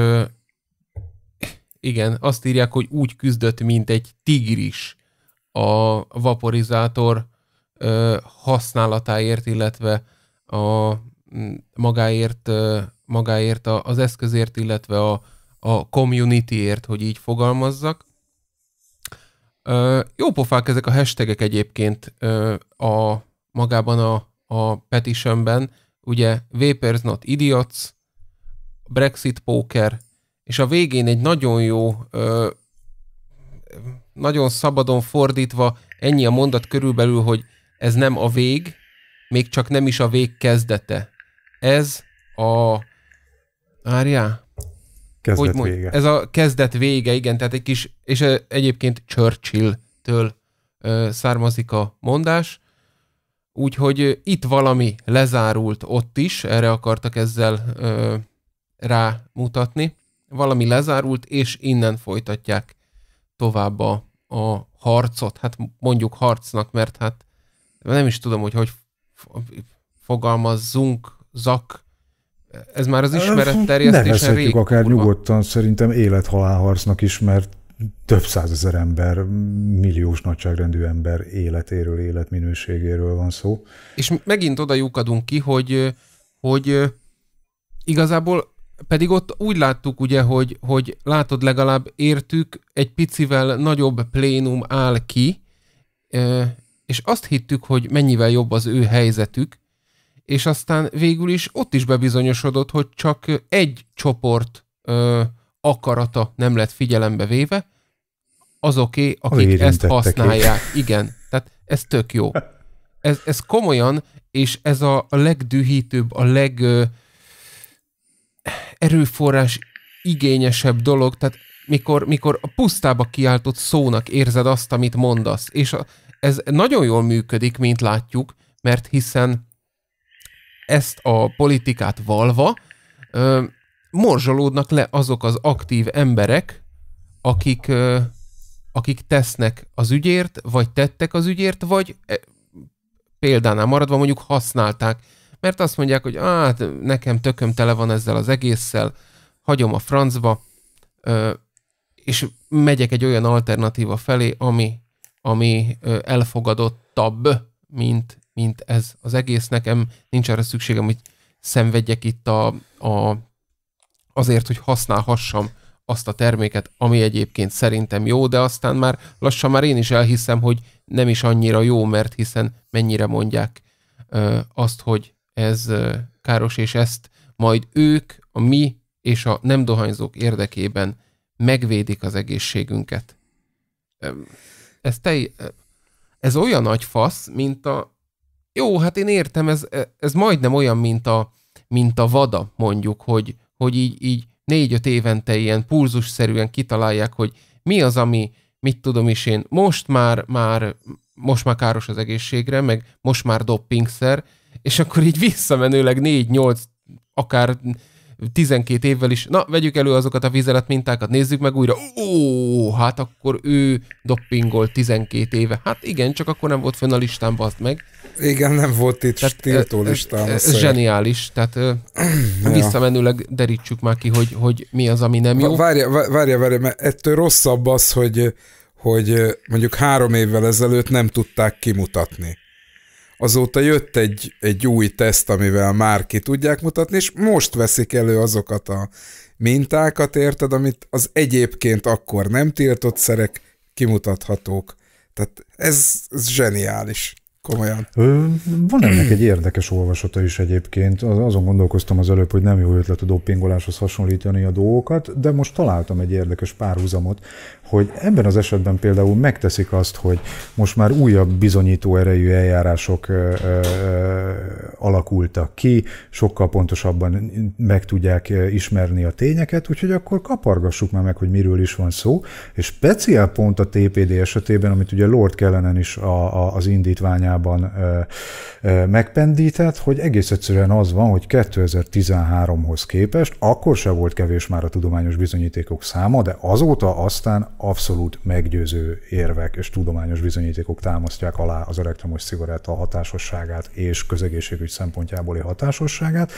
igen, azt írják, hogy úgy küzdött, mint egy tigris a vaporizátor ö, használatáért, illetve a magáért, ö, magáért a, az eszközért, illetve a, a communityért, hogy így fogalmazzak. Ö, jó pofák ezek a hashtagek egyébként ö, a magában a, a petitionben, ugye Vapers Not Idiots, Brexit Poker, és a végén egy nagyon jó, ö, nagyon szabadon fordítva ennyi a mondat körülbelül, hogy ez nem a vég, még csak nem is a vég kezdete. Ez a... Árjá? Kezdet hogy mond, vége. Ez a kezdet vége, igen, tehát egy kis, és egyébként Churchill-től ö, származik a mondás, úgyhogy itt valami lezárult ott is, erre akartak ezzel ö, rámutatni valami lezárult, és innen folytatják tovább a, a harcot, hát mondjuk harcnak, mert hát nem is tudom, hogy hogy fogalmazzunk, zak, ez már az ismeretterjesztésen rég. akár kurva. nyugodtan, szerintem élethalálharcnak is, mert több százezer ember, milliós nagyságrendű ember életéről, életminőségéről van szó. És megint oda lyukadunk ki, hogy, hogy igazából pedig ott úgy láttuk ugye, hogy, hogy látod legalább értük, egy picivel nagyobb plénum áll ki, és azt hittük, hogy mennyivel jobb az ő helyzetük, és aztán végül is ott is bebizonyosodott, hogy csak egy csoport akarata nem lett figyelembe véve, azoké, akik ezt használják. Ki. Igen, tehát ez tök jó. Ez, ez komolyan, és ez a legdühítőbb, a leg... Ö, erőforrás igényesebb dolog, tehát mikor, mikor a pusztába kiáltott szónak érzed azt, amit mondasz. És a, ez nagyon jól működik, mint látjuk, mert hiszen ezt a politikát valva ö, morzsolódnak le azok az aktív emberek, akik, ö, akik tesznek az ügyért, vagy tettek az ügyért, vagy e, példánál maradva mondjuk használták mert azt mondják, hogy hát nekem tököm tele van ezzel az egésszel, hagyom a francba, és megyek egy olyan alternatíva felé, ami, ami elfogadottabb, mint, mint ez az egész. Nekem nincs arra szükségem, hogy szenvedjek itt a, a, azért, hogy használhassam azt a terméket, ami egyébként szerintem jó, de aztán már lassan már én is elhiszem, hogy nem is annyira jó, mert hiszen mennyire mondják ö, azt, hogy ez káros, és ezt majd ők a mi és a nem dohányzók érdekében megvédik az egészségünket. Ez, te, ez olyan nagy fasz, mint a... Jó, hát én értem, ez, e, ez majdnem olyan, mint a, mint a vada, mondjuk, hogy, hogy így, így négy-öt évente ilyen pulzusszerűen kitalálják, hogy mi az, ami, mit tudom is én, most már, már most már káros az egészségre, meg most már doppingszer, és akkor így visszamenőleg 4-8, akár 12 évvel is, na, vegyük elő azokat a mintákat, nézzük meg újra, ó, hát akkor ő doppingolt 12 éve. Hát igen, csak akkor nem volt fönn a listán, bazd meg. Igen, nem volt itt tehát, tiltó listán. Ez zseniális, tehát ja. visszamenőleg derítsük már ki, hogy, hogy mi az, ami nem jó. Várja, várja, várja, mert ettől rosszabb az, hogy, hogy mondjuk három évvel ezelőtt nem tudták kimutatni Azóta jött egy, egy új teszt, amivel már ki tudják mutatni, és most veszik elő azokat a mintákat, érted, amit az egyébként akkor nem tiltott szerek kimutathatók. Tehát ez, ez zseniális komolyan. Ö, van ennek egy érdekes olvasata is egyébként. Azon gondolkoztam az előbb, hogy nem jó ötlet a dopingoláshoz hasonlítani a dolgokat, de most találtam egy érdekes párhuzamot, hogy ebben az esetben például megteszik azt, hogy most már újabb bizonyító erejű eljárások ö, ö, alakultak ki, sokkal pontosabban meg tudják eh, ismerni a tényeket, úgyhogy akkor kapargassuk már meg, hogy miről is van szó, és speciál pont a TPD esetében, amit ugye Lord Kellenen is a, a, az indítványában ö, eh, ö, eh, megpendített, hogy egész egyszerűen az van, hogy 2013-hoz képest akkor se volt kevés már a tudományos bizonyítékok száma, de azóta aztán abszolút meggyőző érvek és tudományos bizonyítékok támasztják alá az elektromos cigaretta hatásosságát és közegészségügy szempontjából szempontjából hatásosságát,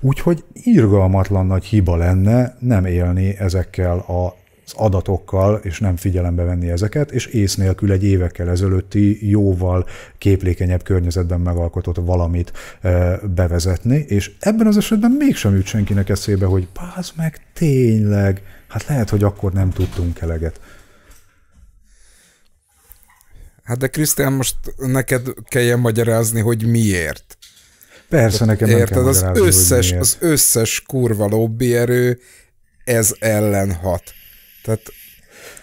úgyhogy irgalmatlan nagy hiba lenne nem élni ezekkel a az adatokkal, és nem figyelembe venni ezeket, és ész nélkül egy évekkel ezelőtti jóval képlékenyebb környezetben megalkotott valamit e, bevezetni, és ebben az esetben mégsem jut senkinek eszébe, hogy pázd meg, tényleg, hát lehet, hogy akkor nem tudtunk eleget. Hát de Krisztián, most neked kelljen magyarázni, hogy miért. Persze, nekem Érted, kell az összes, az összes kurva lobbyerő ez ellen hat. Tehát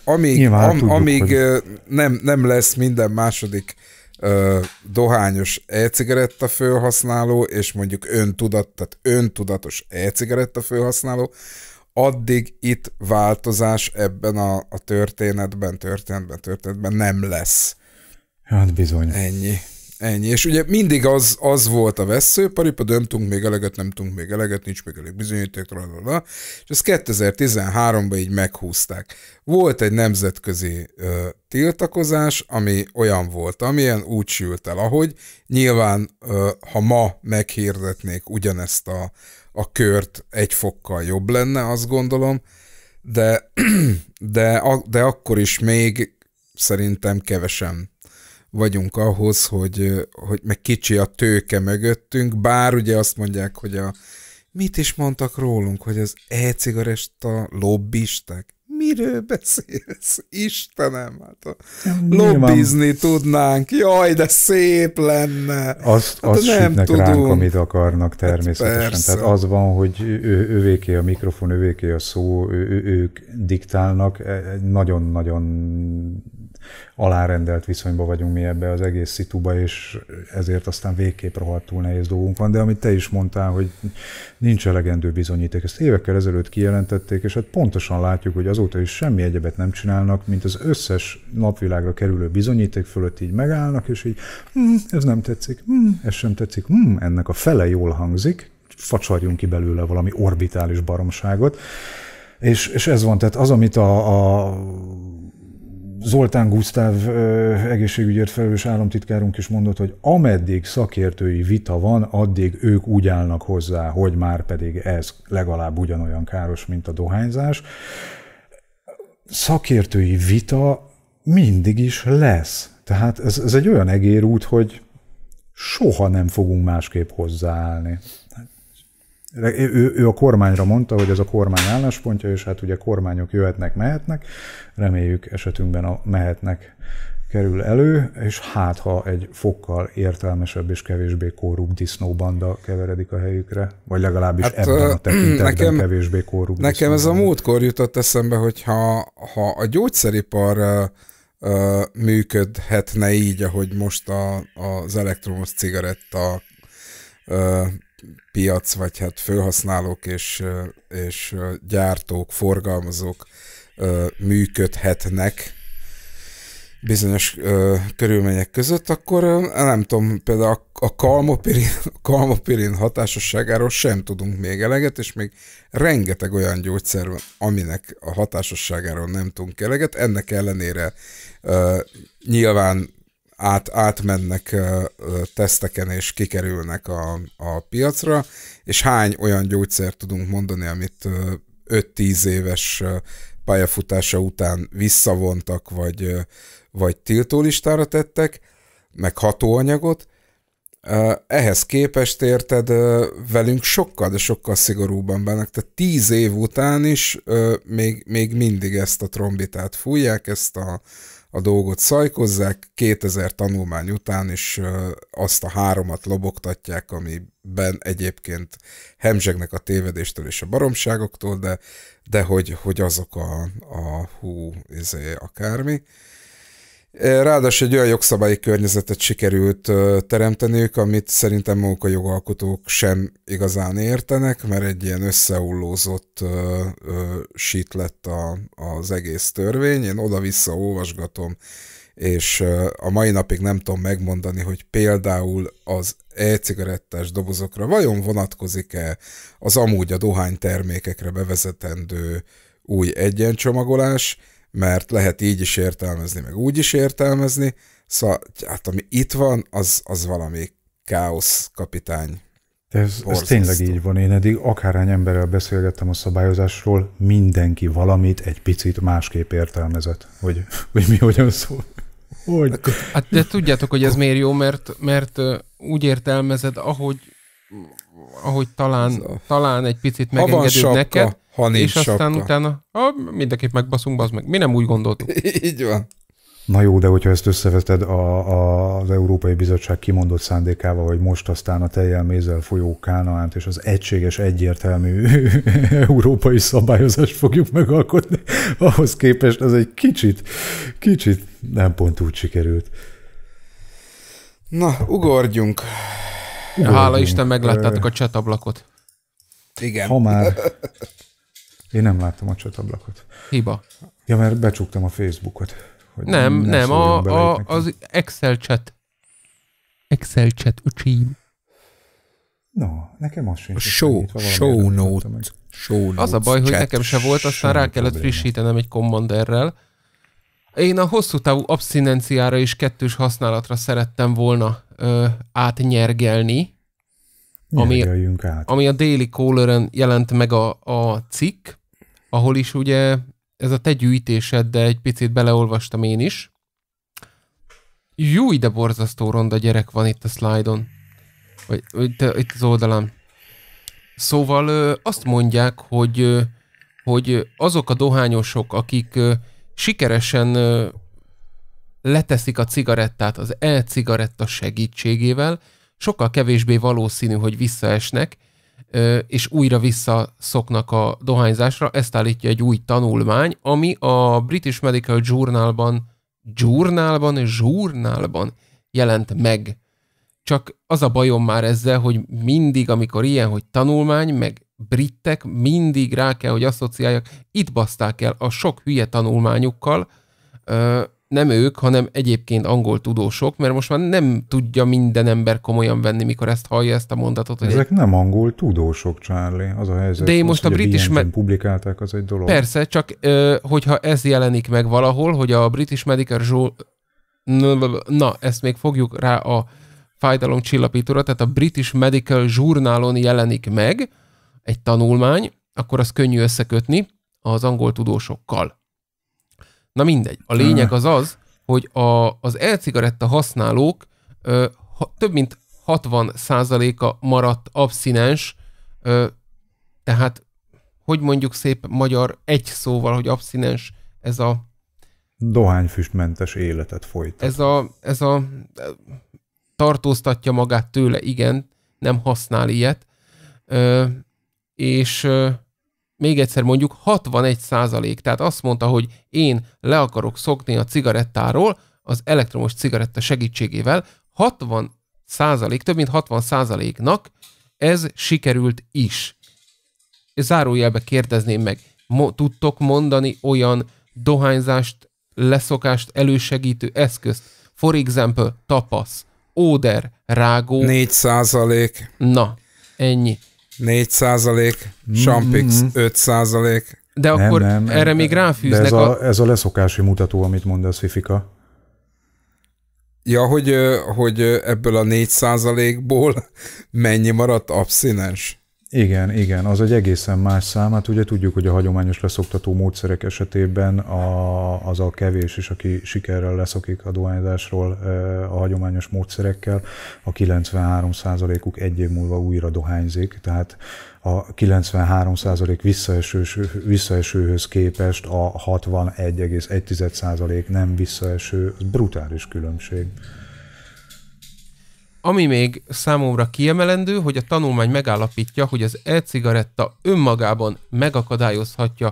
amíg, Nyilván, hát am, tudjuk, amíg hogy... nem, nem lesz minden második ö, dohányos e-cigaretta felhasználó, és mondjuk öntudat, tehát öntudatos e-cigaretta felhasználó, addig itt változás ebben a, a történetben, történetben, történetben nem lesz. Hát bizony. Ennyi. Ennyi. És ugye mindig az, az volt a veszőparipa, döntünk még eleget, nem tudunk még eleget, nincs még elég bizonyíték, rá, és ezt 2013-ban így meghúzták. Volt egy nemzetközi ö, tiltakozás, ami olyan volt, amilyen úgy sült el, ahogy nyilván, ö, ha ma meghirdetnék ugyanezt a, a kört, egy fokkal jobb lenne, azt gondolom, de, de, de akkor is még szerintem kevesen vagyunk ahhoz, hogy, hogy meg kicsi a tőke mögöttünk, bár ugye azt mondják, hogy a mit is mondtak rólunk, hogy az e-cigarista lobbisták? Miről beszélsz? Istenem, hát a lobbizni tudnánk, jaj, de szép lenne. Azt, hát azt nem tudunk. ránk, amit akarnak hát természetesen. Hát Tehát az van, hogy ő, ővéké a mikrofon, ővéké a szó, ő, ők diktálnak, e, nagyon-nagyon alárendelt viszonyban vagyunk mi ebbe az egész szituba, és ezért aztán végképp rohadtul nehéz dolgunk van. De amit te is mondtál, hogy nincs elegendő bizonyíték, ezt évekkel ezelőtt kijelentették, és hát pontosan látjuk, hogy azóta is semmi egyebet nem csinálnak, mint az összes napvilágra kerülő bizonyíték fölött így megállnak, és így, mm, ez nem tetszik, mm, ez sem tetszik, mm, ennek a fele jól hangzik, facsarjunk ki belőle valami orbitális baromságot. És, és ez van, tehát az, amit a, a Zoltán Gusztáv egészségügyért felelős államtitkárunk is mondott, hogy ameddig szakértői vita van, addig ők úgy állnak hozzá, hogy már pedig ez legalább ugyanolyan káros, mint a dohányzás. Szakértői vita mindig is lesz. Tehát ez, ez egy olyan egérút, hogy soha nem fogunk másképp hozzáállni ő, ő a kormányra mondta, hogy ez a kormány álláspontja, és hát ugye kormányok jöhetnek, mehetnek, reméljük esetünkben a mehetnek kerül elő, és hát ha egy fokkal értelmesebb és kevésbé korrupt disznóbanda keveredik a helyükre, vagy legalábbis hát, ebben a tekintetben nekem, kevésbé korrupt Nekem ez a múltkor jutott eszembe, hogy ha, ha a gyógyszeripar működhetne így, ahogy most a, az elektromos cigaretta piac, vagy hát felhasználók és, és gyártók, forgalmazók működhetnek bizonyos körülmények között, akkor nem tudom, például a, kalmopirin, a kalmopirin hatásosságáról sem tudunk még eleget, és még rengeteg olyan gyógyszer van, aminek a hatásosságáról nem tudunk eleget. Ennek ellenére nyilván át, átmennek teszteken és kikerülnek a, a piacra, és hány olyan gyógyszert tudunk mondani, amit 5-10 éves pályafutása után visszavontak, vagy, vagy tiltólistára tettek, meg hatóanyagot. Ehhez képest érted, velünk sokkal, de sokkal szigorúban bennek. Tehát tíz év után is még, még mindig ezt a trombitát fújják, ezt a, a dolgot szajkozzák, 2000 tanulmány után is azt a háromat lobogtatják, amiben egyébként hemzsegnek a tévedéstől és a baromságoktól, de, de hogy, hogy azok a, a hú, izé, akármi. Ráadásul egy olyan jogszabályi környezetet sikerült teremteniük, amit szerintem maguk a jogalkotók sem igazán értenek, mert egy ilyen összeullózott sít lett a, az egész törvény. Én oda-vissza olvasgatom, és a mai napig nem tudom megmondani, hogy például az e-cigarettás dobozokra vajon vonatkozik-e az amúgy a dohánytermékekre bevezetendő új egyencsomagolás, mert lehet így is értelmezni, meg úgy is értelmezni, szóval hát ami itt van, az, az valami káosz kapitány. ez, ez tényleg így van. Én eddig akárhány emberrel beszélgettem a szabályozásról, mindenki valamit egy picit másképp értelmezett, hogy, hogy mi hogyan szól. Hogy? Hát, hát de tudjátok, hogy ez miért jó, mert, mert úgy értelmezed, ahogy, ahogy talán, talán egy picit megengedőd neked, ha nincs És aztán sapka. utána ha, mindenképp megbaszunk, az meg. Mi nem úgy gondoltuk. Így van. Na jó, de hogyha ezt összeveted a, a, az Európai Bizottság kimondott szándékával, hogy most aztán a tejjel mézzel folyó Kánaánt és az egységes, egyértelmű európai szabályozást fogjuk megalkotni, ahhoz képest az egy kicsit, kicsit nem pont úgy sikerült. Na, ugorjunk. ugorjunk. Hála Isten megláttátok a csatablakot. Igen. Ha már Én nem láttam a csatablakot. Hiba. Ja, mert becsuktam a Facebookot. Hogy nem, nem, nem a, a, az Excel chat. Excel chat, öcsém. No, nekem az sincs. Show, show note. Show notes, az a baj, hogy nekem se volt, aztán rá kellett probléma. frissítenem egy commanderrel. Én a hosszú távú abszinenciára és kettős használatra szerettem volna ö, átnyergelni, ami, át. ami a déli kólören jelent meg a, a cikk, ahol is ugye ez a te gyűjtésed, de egy picit beleolvastam én is. Júj, de borzasztó ronda gyerek van itt a szlájdon. Vagy itt, itt az oldalán. Szóval azt mondják, hogy, hogy azok a dohányosok, akik sikeresen leteszik a cigarettát az e-cigaretta segítségével, sokkal kevésbé valószínű, hogy visszaesnek, és újra visszaszoknak a dohányzásra. Ezt állítja egy új tanulmány, ami a British Medical Journalban, Journalban, Journalban jelent meg. Csak az a bajom már ezzel, hogy mindig, amikor ilyen, hogy tanulmány, meg brittek, mindig rá kell, hogy asszociáljak, itt baszták el a sok hülye tanulmányukkal, nem ők, hanem egyébként angol tudósok, mert most már nem tudja minden ember komolyan venni, mikor ezt hallja ezt a mondatot. Hogy Ezek egy... nem angol tudósok, Charlie, az a helyzet. De én most az, a is Me- publikálták, az egy dolog. Persze, csak ö, hogyha ez jelenik meg valahol, hogy a British Medical Journal... Na, ezt még fogjuk rá a fájdalom csillapítóra, tehát a British Medical Journalon jelenik meg egy tanulmány, akkor az könnyű összekötni az angol tudósokkal. Na mindegy. A lényeg az az, hogy a, az e-cigaretta használók ö, ha, több mint 60%-a maradt abszinens, ö, tehát hogy mondjuk szép magyar egy szóval, hogy abszinens ez a... Dohányfüstmentes életet folytat. Ez a, ez a tartóztatja magát tőle, igen, nem használ ilyet. Ö, és még egyszer mondjuk 61 százalék, tehát azt mondta, hogy én le akarok szokni a cigarettáról az elektromos cigaretta segítségével, 60 százalék, több mint 60 százaléknak ez sikerült is. Zárójelbe kérdezném meg, mo- tudtok mondani olyan dohányzást, leszokást elősegítő eszközt? For example, tapasz, óder, rágó. 4 százalék. Na, ennyi. 4 százalék, mm-hmm. Champix 5 százalék. De nem, akkor nem, erre nem, még ráfűznek ez a, a... Ez a leszokási mutató, amit mondasz, Fifika. Ja, hogy, hogy ebből a 4 százalékból mennyi maradt abszinens? Igen, igen, az egy egészen más szám. Hát ugye tudjuk, hogy a hagyományos leszoktató módszerek esetében a, az a kevés is, aki sikerrel leszokik a dohányzásról a hagyományos módszerekkel, a 93%-uk egy év múlva újra dohányzik, tehát a 93% visszaesős, visszaesőhöz képest a 61,1% nem visszaeső, az brutális különbség. Ami még számomra kiemelendő, hogy a tanulmány megállapítja, hogy az e-cigaretta önmagában megakadályozhatja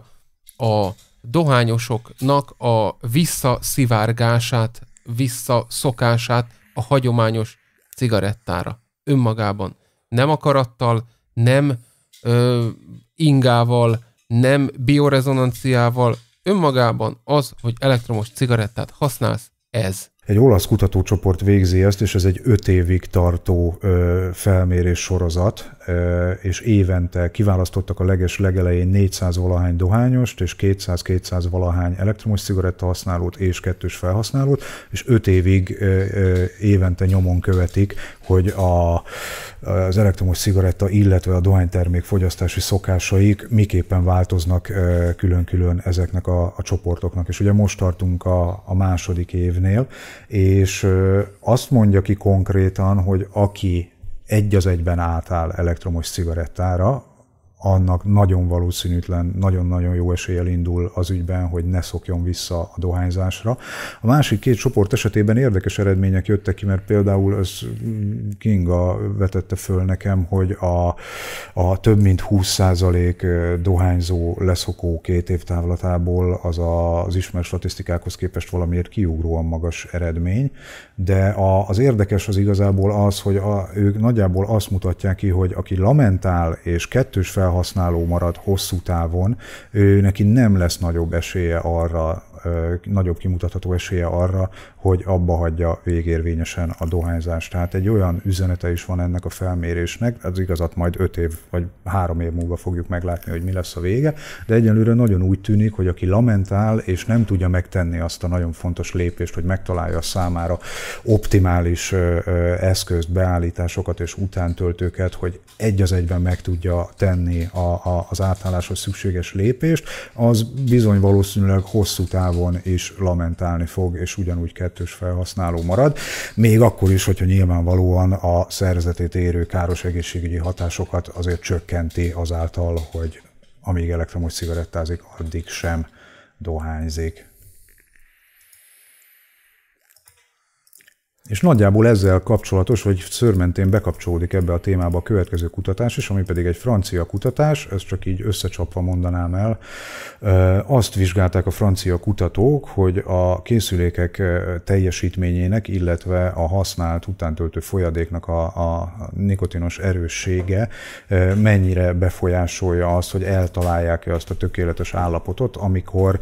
a dohányosoknak a visszaszivárgását, visszaszokását a hagyományos cigarettára. Önmagában. Nem akarattal, nem ö, ingával, nem biorezonanciával. Önmagában az, hogy elektromos cigarettát használsz, ez. Egy olasz kutatócsoport végzi ezt, és ez egy öt évig tartó ö, felmérés sorozat, ö, és évente kiválasztottak a leges legelején 400 valahány dohányost, és 200-200 valahány elektromos cigaretta használót és kettős felhasználót, és öt évig ö, ö, évente nyomon követik, hogy a, az elektromos cigaretta, illetve a dohánytermék fogyasztási szokásaik miképpen változnak ö, külön-külön ezeknek a, a csoportoknak. És ugye most tartunk a, a második évnél, és azt mondja ki konkrétan, hogy aki egy az egyben átáll elektromos cigarettára, annak nagyon valószínűtlen, nagyon-nagyon jó eséllyel indul az ügyben, hogy ne szokjon vissza a dohányzásra. A másik két csoport esetében érdekes eredmények jöttek ki, mert például az mm, Kinga vetette föl nekem, hogy a, a több mint 20% dohányzó leszokó két év távlatából az a, az ismert statisztikákhoz képest valamiért kiugróan magas eredmény de a, az érdekes az igazából az, hogy a, ők nagyjából azt mutatják ki, hogy aki lamentál és kettős felhasználó marad hosszú távon, ő neki nem lesz nagyobb esélye arra, nagyobb kimutatható esélye arra, hogy abba hagyja végérvényesen a dohányzást. Tehát egy olyan üzenete is van ennek a felmérésnek, az igazat majd 5 év vagy 3 év múlva fogjuk meglátni, hogy mi lesz a vége, de egyelőre nagyon úgy tűnik, hogy aki lamentál és nem tudja megtenni azt a nagyon fontos lépést, hogy megtalálja a számára optimális eszközt, beállításokat és utántöltőket, hogy egy az egyben meg tudja tenni a, a, az átálláshoz szükséges lépést, az bizony valószínűleg hosszú távon távon is lamentálni fog, és ugyanúgy kettős felhasználó marad, még akkor is, hogyha nyilvánvalóan a szerzetét érő káros egészségügyi hatásokat azért csökkenti azáltal, hogy amíg elektromos cigarettázik, addig sem dohányzik. És nagyjából ezzel kapcsolatos, vagy szörmentén bekapcsolódik ebbe a témába a következő kutatás is, ami pedig egy francia kutatás, ezt csak így összecsapva mondanám el. Azt vizsgálták a francia kutatók, hogy a készülékek teljesítményének, illetve a használt utántöltő folyadéknak a, a nikotinos erőssége mennyire befolyásolja azt, hogy eltalálják-e azt a tökéletes állapotot, amikor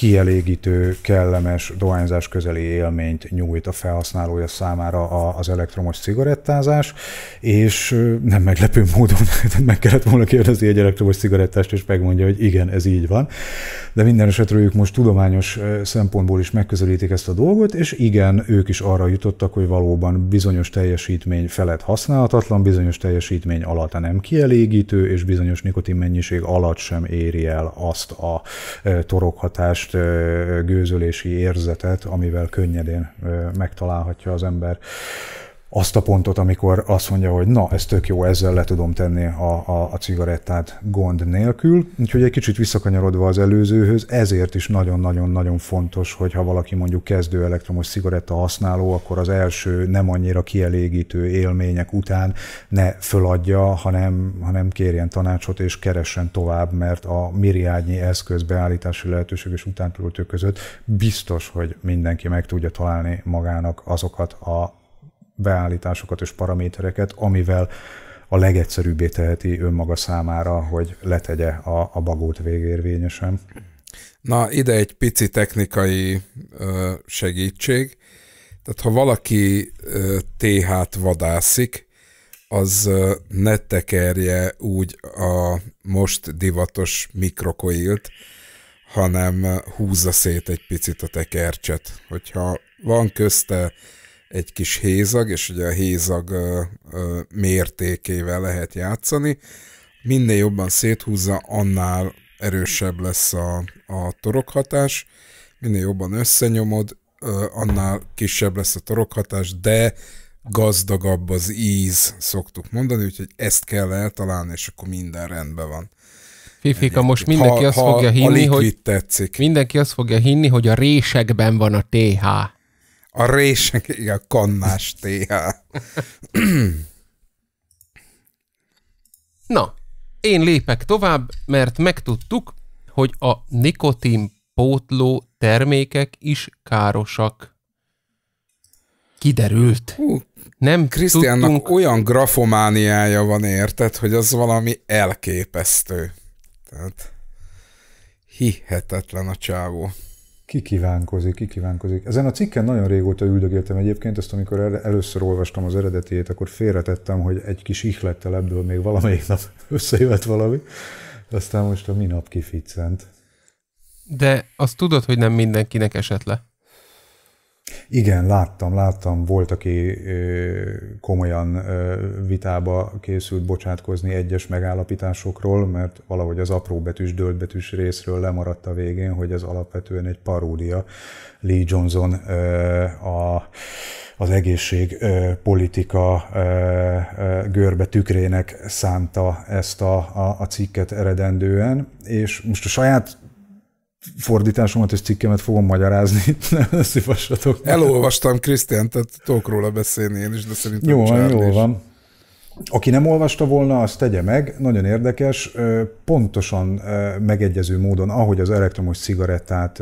kielégítő, kellemes dohányzás közeli élményt nyújt a felhasználója számára az elektromos cigarettázás, és nem meglepő módon meg kellett volna kérdezni egy elektromos cigarettást, és megmondja, hogy igen, ez így van. De minden esetre ők most tudományos szempontból is megközelítik ezt a dolgot, és igen, ők is arra jutottak, hogy valóban bizonyos teljesítmény felett használhatatlan, bizonyos teljesítmény alatt nem kielégítő, és bizonyos nikotin mennyiség alatt sem éri el azt a torokhatást, ellenállást, gőzölési érzetet, amivel könnyedén megtalálhatja az ember azt a pontot, amikor azt mondja, hogy na, ez tök jó, ezzel le tudom tenni a, a, a cigarettát gond nélkül. Úgyhogy egy kicsit visszakanyarodva az előzőhöz, ezért is nagyon-nagyon-nagyon fontos, hogy ha valaki mondjuk kezdő elektromos cigaretta használó, akkor az első nem annyira kielégítő élmények után ne föladja, hanem, hanem kérjen tanácsot és keressen tovább, mert a miriádnyi eszköz beállítási lehetőség és utántöltő között biztos, hogy mindenki meg tudja találni magának azokat a beállításokat és paramétereket, amivel a legegyszerűbbé teheti önmaga számára, hogy letegye a, a bagót végérvényesen. Na, ide egy pici technikai ö, segítség. Tehát ha valaki ö, TH-t vadászik, az ö, ne tekerje úgy a most divatos mikrokoilt, hanem húzza szét egy picit a tekercset. Hogyha van közte egy kis hézag, és ugye a hézag ö, ö, mértékével lehet játszani. Minél jobban széthúzza, annál erősebb lesz a, a torokhatás. Minél jobban összenyomod, ö, annál kisebb lesz a torokhatás, de gazdagabb az íz, szoktuk mondani, úgyhogy ezt kell eltalálni, és akkor minden rendben van. Fifika, most mindenki ha, azt ha fogja hinni, hogy tetszik. mindenki azt fogja hinni, hogy a résekben van a TH. A rések, igen, a kannás téha. Na, én lépek tovább, mert megtudtuk, hogy a nikotin pótló termékek is károsak. Kiderült. Hú, nem Krisztiánnak tudtunk... olyan grafomániája van, érted, hogy az valami elképesztő. Tehát hihetetlen a csávó kikívánkozik, kikívánkozik. Ezen a cikken nagyon régóta üldögéltem egyébként, ezt amikor el, először olvastam az eredetiét, akkor félretettem, hogy egy kis ihlettel ebből még valamelyik nap összejövett valami, aztán most a minap kificent. De azt tudod, hogy nem mindenkinek esett le? Igen, láttam, láttam, volt, aki komolyan vitába készült bocsátkozni egyes megállapításokról, mert valahogy az apró betűs, betűs részről lemaradt a végén, hogy ez alapvetően egy paródia Lee Johnson a az egészségpolitika görbe tükrének szánta ezt a, a, a cikket eredendően, és most a saját fordításomat és cikkemet fogom magyarázni, ne szívassatok. Elolvastam Krisztián, tehát tudok róla beszélni én is, de szerintem Jó, jól van. Aki nem olvasta volna, azt tegye meg, nagyon érdekes, pontosan megegyező módon, ahogy az elektromos cigarettát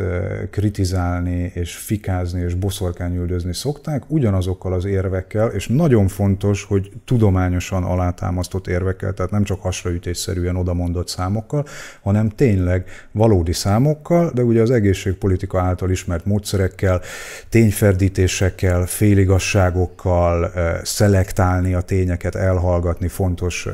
kritizálni és fikázni és boszorkányüldözni szokták, ugyanazokkal az érvekkel, és nagyon fontos, hogy tudományosan alátámasztott érvekkel, tehát nem csak hasraütésszerűen odamondott számokkal, hanem tényleg valódi számokkal, de ugye az egészségpolitika által ismert módszerekkel, tényferdítésekkel, féligasságokkal, szelektálni a tényeket, elhagyni, hallgatni fontos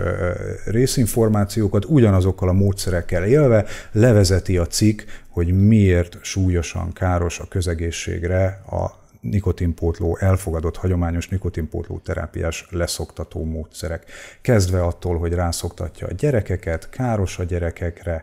részinformációkat, ugyanazokkal a módszerekkel élve levezeti a cikk, hogy miért súlyosan káros a közegészségre a nikotinpótló, elfogadott hagyományos nikotinpótló terápiás leszoktató módszerek. Kezdve attól, hogy rászoktatja a gyerekeket, káros a gyerekekre,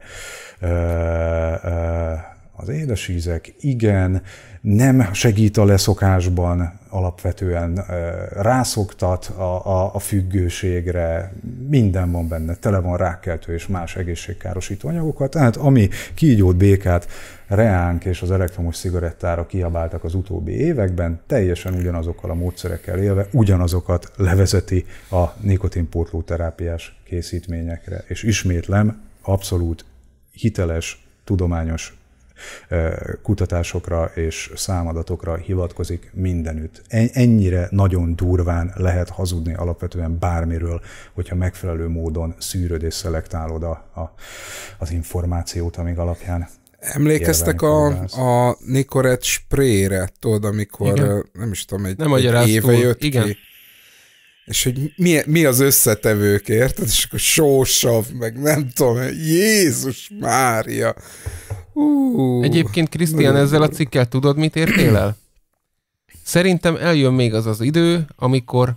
az édesízek, igen, nem segít a leszokásban alapvetően, rászoktat a, a, a függőségre, minden van benne, tele van rákkeltő és más egészségkárosító anyagokat. tehát ami kígyót, békát, reánk és az elektromos cigarettára kiabáltak az utóbbi években, teljesen ugyanazokkal a módszerekkel élve ugyanazokat levezeti a nikotinpótló terápiás készítményekre. És ismétlem, abszolút hiteles, tudományos kutatásokra és számadatokra hivatkozik mindenütt. Ennyire nagyon durván lehet hazudni alapvetően bármiről, hogyha megfelelő módon szűröd és szelektálod a, a, az információt, amíg alapján Emlékeztek a, a Nicorette sprére, tudod, amikor igen. nem is tudom, egy, nem egy éve jött igen. ki. És hogy mi, mi az összetevők, érted? És akkor sósav, meg nem tudom, Jézus Mária. Uh. Egyébként, Krisztián, ezzel a cikkel tudod, mit értél el? Szerintem eljön még az az idő, amikor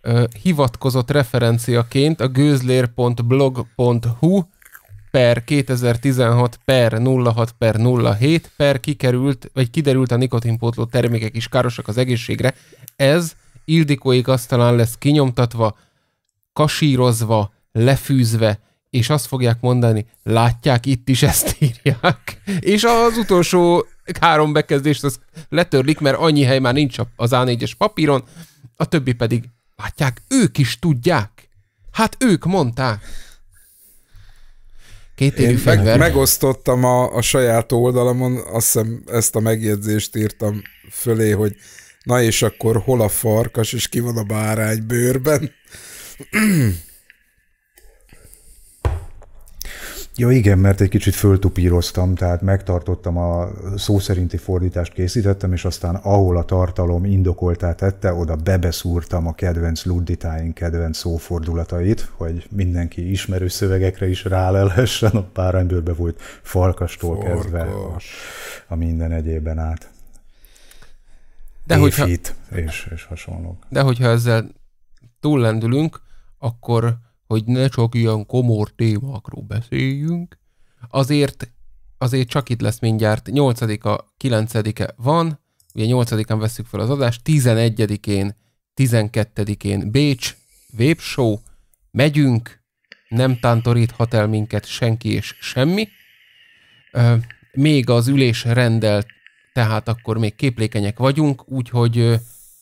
ö, uh, hivatkozott referenciaként a gőzlér.blog.hu per 2016 per 06 per 07 per kikerült, vagy kiderült a nikotinpótló termékek is károsak az egészségre. Ez Ildikóig aztán lesz kinyomtatva, kasírozva, lefűzve, és azt fogják mondani, látják, itt is ezt írják. És az utolsó három bekezdést az letörlik, mert annyi hely már nincs az A4-es papíron, a többi pedig, látják, ők is tudják. Hát ők mondták. Két Én meg, megosztottam a, a saját oldalamon, azt hiszem ezt a megjegyzést írtam fölé, hogy na és akkor hol a farkas, és ki van a bárány bőrben. Ja igen, mert egy kicsit föltupíroztam, tehát megtartottam a szó szerinti fordítást készítettem, és aztán ahol a tartalom indokoltá tette, oda bebeszúrtam a kedvenc ludditáink kedvenc szófordulatait, hogy mindenki ismerő szövegekre is rálelhessen, a páránybőrbe volt falkastól Forkos. kezdve a minden egyében át. De hogyha, és, és hasonlók. De hogyha ezzel túllendülünk, akkor hogy ne csak ilyen komor témákról beszéljünk. Azért, azért csak itt lesz mindjárt 8-a, 9-e van, ugye 8-án veszük fel az adást, 11-én, 12-én Bécs, Vépsó, megyünk, nem tántoríthat el minket senki és semmi. Még az ülés rendelt, tehát akkor még képlékenyek vagyunk, úgyhogy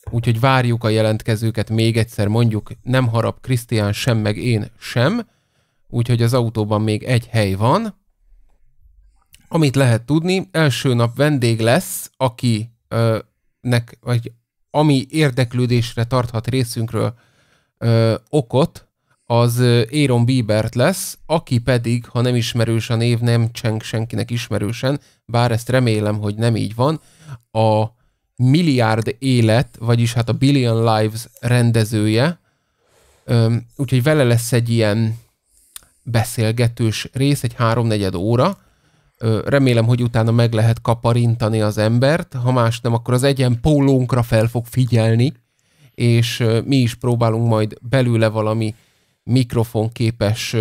úgyhogy várjuk a jelentkezőket még egyszer, mondjuk nem harap Krisztián sem, meg én sem, úgyhogy az autóban még egy hely van. Amit lehet tudni, első nap vendég lesz, aki ö, nek, vagy ami érdeklődésre tarthat részünkről ö, okot, az Aaron Biebert lesz, aki pedig, ha nem ismerős a név, nem cseng senkinek ismerősen, bár ezt remélem, hogy nem így van, a milliárd élet, vagyis hát a Billion Lives rendezője, úgyhogy vele lesz egy ilyen beszélgetős rész, egy háromnegyed óra, Remélem, hogy utána meg lehet kaparintani az embert, ha más nem, akkor az egyen pólónkra fel fog figyelni, és mi is próbálunk majd belőle valami mikrofonképes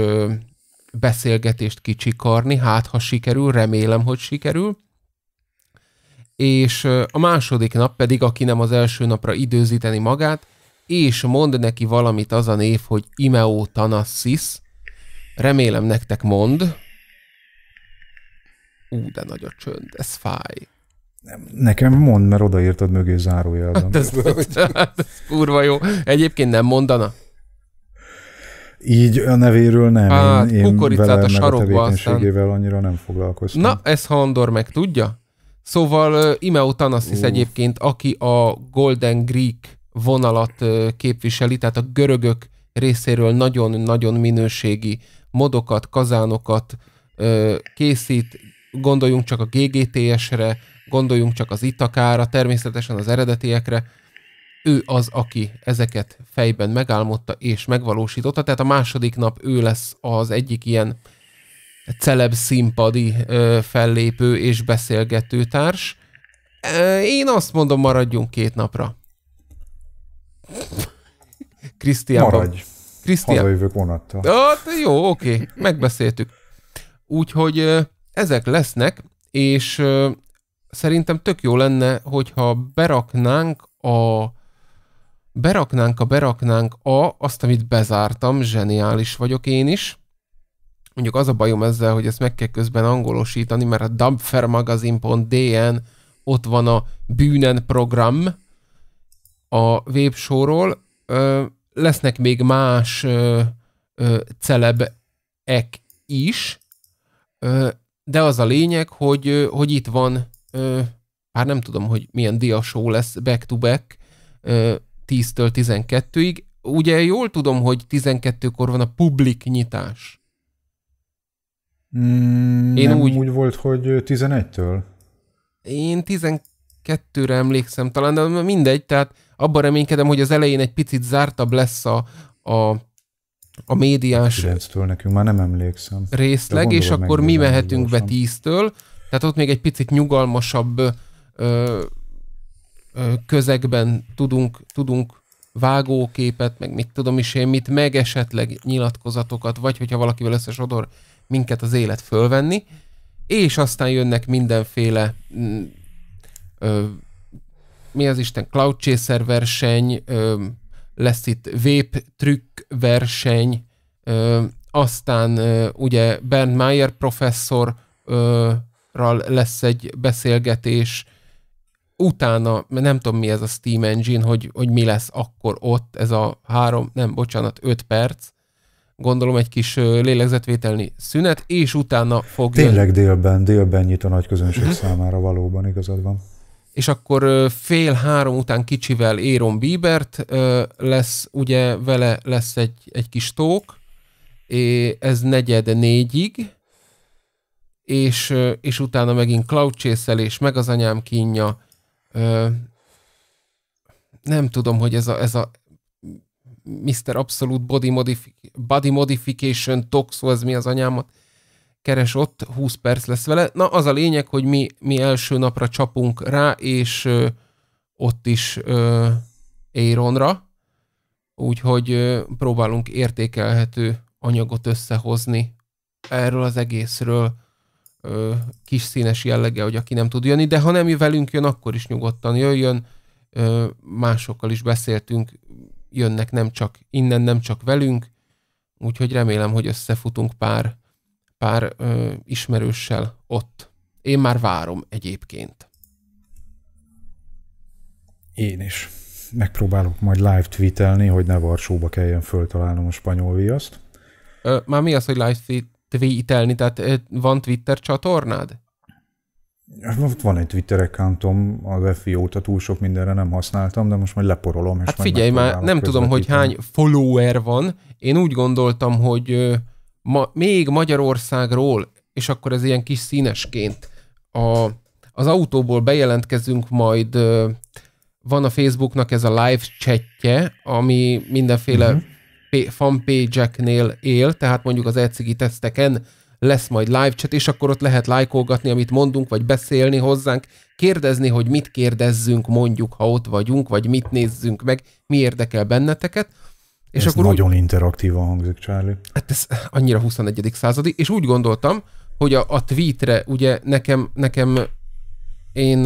beszélgetést kicsikarni, hát ha sikerül, remélem, hogy sikerül és a második nap pedig, aki nem az első napra időzíteni magát, és mond neki valamit az a név, hogy Imeo Tanassis. Remélem nektek mond. Ú, de nagy a csönd, ez fáj. Nekem mond, mert odaírtad mögé zárójelben. Hát ez, ez, hát ez kurva jó. Egyébként nem mondana? Így a nevéről nem. Hát, én, én vele, a sarokba a aztán. annyira nem foglalkoztam. Na, ez Handor meg tudja? Szóval Imeo Tanasis uh. egyébként, aki a Golden Greek vonalat képviseli, tehát a görögök részéről nagyon-nagyon minőségi modokat, kazánokat készít, gondoljunk csak a GGTS-re, gondoljunk csak az Itakára, természetesen az eredetiekre, ő az, aki ezeket fejben megálmodta és megvalósította, tehát a második nap ő lesz az egyik ilyen celeb színpadi ö, fellépő és beszélgető társ. Én azt mondom, maradjunk két napra. Krisztián. Maradj. Krisztián. Hazajövök vonattal. Hát jó, oké, megbeszéltük. Úgyhogy ezek lesznek, és szerintem tök jó lenne, hogyha beraknánk a beraknánk a beraknánk a azt, amit bezártam, zseniális vagyok én is, Mondjuk az a bajom ezzel, hogy ezt meg kell közben angolosítani, mert a dubfermagazin.dn ott van a bűnen program a websóról. Lesznek még más ö, ö, celebek is, ö, de az a lényeg, hogy, hogy itt van, hát nem tudom, hogy milyen diasó lesz back-to-back, back, 10-től 12-ig. Ugye jól tudom, hogy 12-kor van a publik nyitás. Mm, én nem úgy, úgy volt, hogy 11-től? Én 12-re emlékszem talán, de mindegy, tehát abban reménykedem, hogy az elején egy picit zártabb lesz a, a a médiás... a nekünk már nem emlékszem. Részleg, és akkor mi mehetünk be 10-től, tehát ott még egy picit nyugalmasabb ö, ö, közegben tudunk, tudunk vágóképet, meg mit tudom is én, mit, meg esetleg nyilatkozatokat, vagy hogyha valakivel összesodor, minket az élet fölvenni, és aztán jönnek mindenféle mm, ö, mi az Isten, Cloud Chaser verseny, ö, lesz itt vép trükk verseny, ö, aztán ö, ugye Bernd Mayer professzorral lesz egy beszélgetés, utána, nem tudom mi ez a Steam Engine, hogy, hogy mi lesz akkor ott, ez a három, nem, bocsánat, öt perc, gondolom egy kis lélegzetvételni szünet, és utána fog... Tényleg jön... délben, délben nyit a nagy közönség mhm. számára valóban, igazad van. És akkor fél három után kicsivel Éron Bíbert lesz, ugye vele lesz egy, egy kis tók, ez negyed négyig, és, és utána megint Cloud és meg az anyám kínja. nem tudom, hogy ez a, ez a Mr. Absolute Body, Modifi- Body Modification Toxo, ez mi az anyámat, keres ott, 20 perc lesz vele. Na, az a lényeg, hogy mi, mi első napra csapunk rá, és ö, ott is ö, Aaronra, úgyhogy ö, próbálunk értékelhető anyagot összehozni erről az egészről ö, kis színes jellege, hogy aki nem tud jönni, de ha nem velünk jön, akkor is nyugodtan jöjjön. Ö, másokkal is beszéltünk, jönnek nem csak innen, nem csak velünk, úgyhogy remélem, hogy összefutunk pár, pár ö, ismerőssel ott. Én már várom egyébként. Én is. Megpróbálok majd live tweetelni, hogy ne Varsóba kelljen föltalálnom a spanyol viaszt. Ö, már mi az, hogy live tweetelni? Tehát ö, van Twitter csatornád? Ott van egy Twitter accountom, az FI óta túl sok mindenre nem használtam, de most majd leporolom. És hát majd figyelj már, nem tudom, hogy hány follower van. Én úgy gondoltam, hogy ma, még Magyarországról, és akkor ez ilyen kis színesként, a, az autóból bejelentkezünk majd, van a Facebooknak ez a live chatje, ami mindenféle uh-huh. fanpage-eknél él, tehát mondjuk az ecigi teszteken lesz majd live chat, és akkor ott lehet lájkolgatni, amit mondunk, vagy beszélni hozzánk, kérdezni, hogy mit kérdezzünk, mondjuk, ha ott vagyunk, vagy mit nézzünk meg, mi érdekel benneteket. És ez akkor nagyon úgy, interaktívan hangzik, Charlie. Hát ez annyira 21. századi, és úgy gondoltam, hogy a, a tweetre, ugye nekem, nekem én,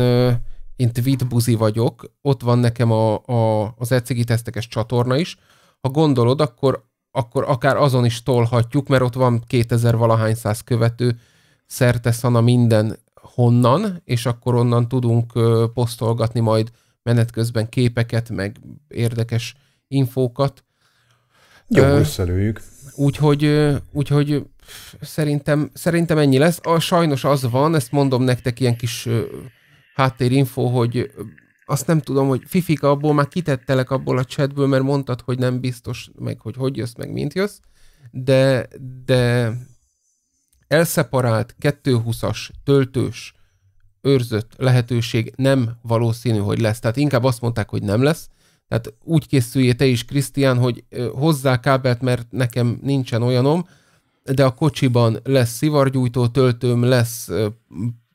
én tweet buzi vagyok, ott van nekem a, a, az ecigi tesztekes csatorna is, ha gondolod, akkor akkor akár azon is tolhatjuk, mert ott van 2000 valahány száz követő szerte szana minden honnan, és akkor onnan tudunk posztolgatni majd menet közben képeket, meg érdekes infókat. Jó, összelőjük. Úgyhogy, úgyhogy szerintem, szerintem ennyi lesz. A, sajnos az van, ezt mondom nektek ilyen kis háttérinfó, hogy azt nem tudom, hogy Fifika abból már kitettelek abból a chatből, mert mondtad, hogy nem biztos, meg hogy hogy jössz, meg mint jössz, de, de elszeparált, 220-as, töltős, őrzött lehetőség nem valószínű, hogy lesz. Tehát inkább azt mondták, hogy nem lesz. Tehát úgy készüljél te is, Krisztián, hogy hozzá kábelt, mert nekem nincsen olyanom, de a kocsiban lesz szivargyújtó töltőm, lesz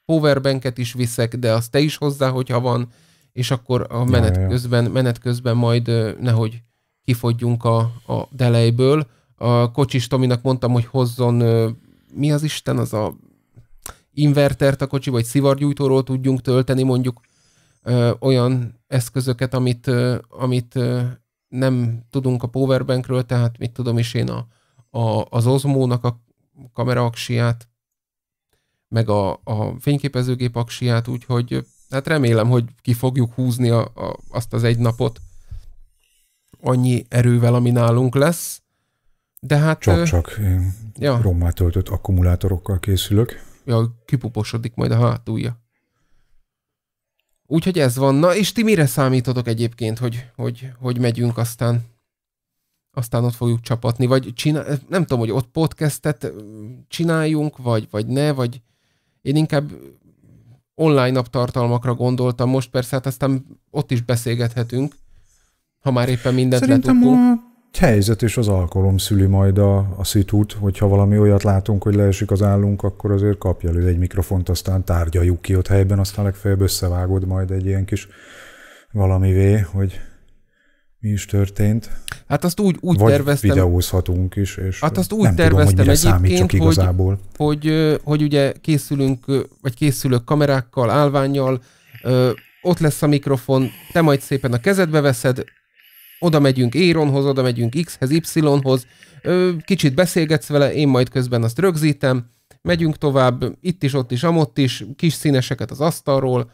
powerbanket is viszek, de azt te is hozzá, hogyha van, és akkor a menet, ja, ja. Közben, menet közben majd nehogy kifogyjunk a, a delejből. A kocsis Tominak mondtam, hogy hozzon, mi az Isten, az a invertert a kocsi, vagy szivargyújtóról tudjunk tölteni mondjuk ö, olyan eszközöket, amit, ö, amit ö, nem tudunk a powerbankről, tehát mit tudom is én, a, a, az Ozmónak a aksiát, meg a, a fényképezőgép aksiát, úgyhogy hát remélem, hogy ki fogjuk húzni a, a, azt az egy napot annyi erővel, ami nálunk lesz. De hát... Csak-csak ja. rommá töltött akkumulátorokkal készülök. Ja, kipuposodik majd a hátulja. Úgyhogy ez van. Na, és ti mire számítotok egyébként, hogy, hogy, hogy megyünk aztán? Aztán ott fogjuk csapatni, vagy csinál, nem tudom, hogy ott podcastet csináljunk, vagy, vagy ne, vagy én inkább online naptartalmakra gondoltam, most persze hát aztán ott is beszélgethetünk, ha már éppen mindent Szerintem letukul. a helyzet és az alkalom szüli majd a, a szitút, hogyha valami olyat látunk, hogy leesik az állunk, akkor azért kapja elő egy mikrofont, aztán tárgyaljuk ki ott helyben, aztán legfeljebb összevágod majd egy ilyen kis valamivé, hogy mi is történt. Hát azt úgy, úgy Vagy terveztem. videózhatunk is, és hát azt úgy nem terveztem tudom, hogy mire egyébként, hogy, igazából. Hogy, hogy, hogy ugye készülünk, vagy készülök kamerákkal, állványjal, ott lesz a mikrofon, te majd szépen a kezedbe veszed, oda megyünk Éronhoz, oda megyünk X-hez, Y-hoz, kicsit beszélgetsz vele, én majd közben azt rögzítem, megyünk tovább, itt is, ott is, amott is, kis színeseket az asztalról,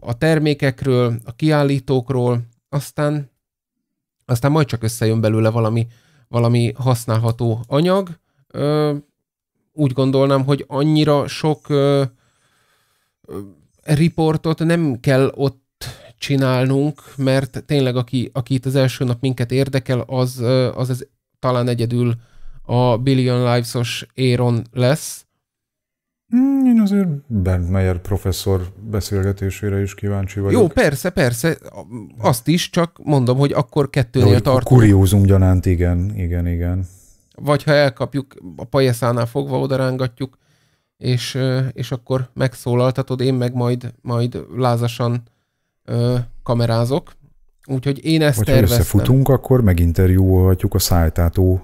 a termékekről, a kiállítókról, aztán aztán majd csak összejön belőle valami, valami használható anyag. Ö, úgy gondolnám, hogy annyira sok ö, ö, riportot nem kell ott csinálnunk, mert tényleg aki, aki itt az első nap minket érdekel, az, az, az talán egyedül a Billion Lives-os Aaron lesz, Mm, én azért Bentmeyer professzor beszélgetésére is kíváncsi vagyok. Jó, persze, persze, azt is, csak mondom, hogy akkor kettőnél tart. Kuriózum gyanánt, igen, igen, igen. Vagy ha elkapjuk, a pajeszánál fogva odarángatjuk, és, és akkor megszólaltatod, én meg majd, majd lázasan kamerázok. Úgyhogy én ezt Vagy terveztem. ha összefutunk, akkor meginterjúolhatjuk a szájtátó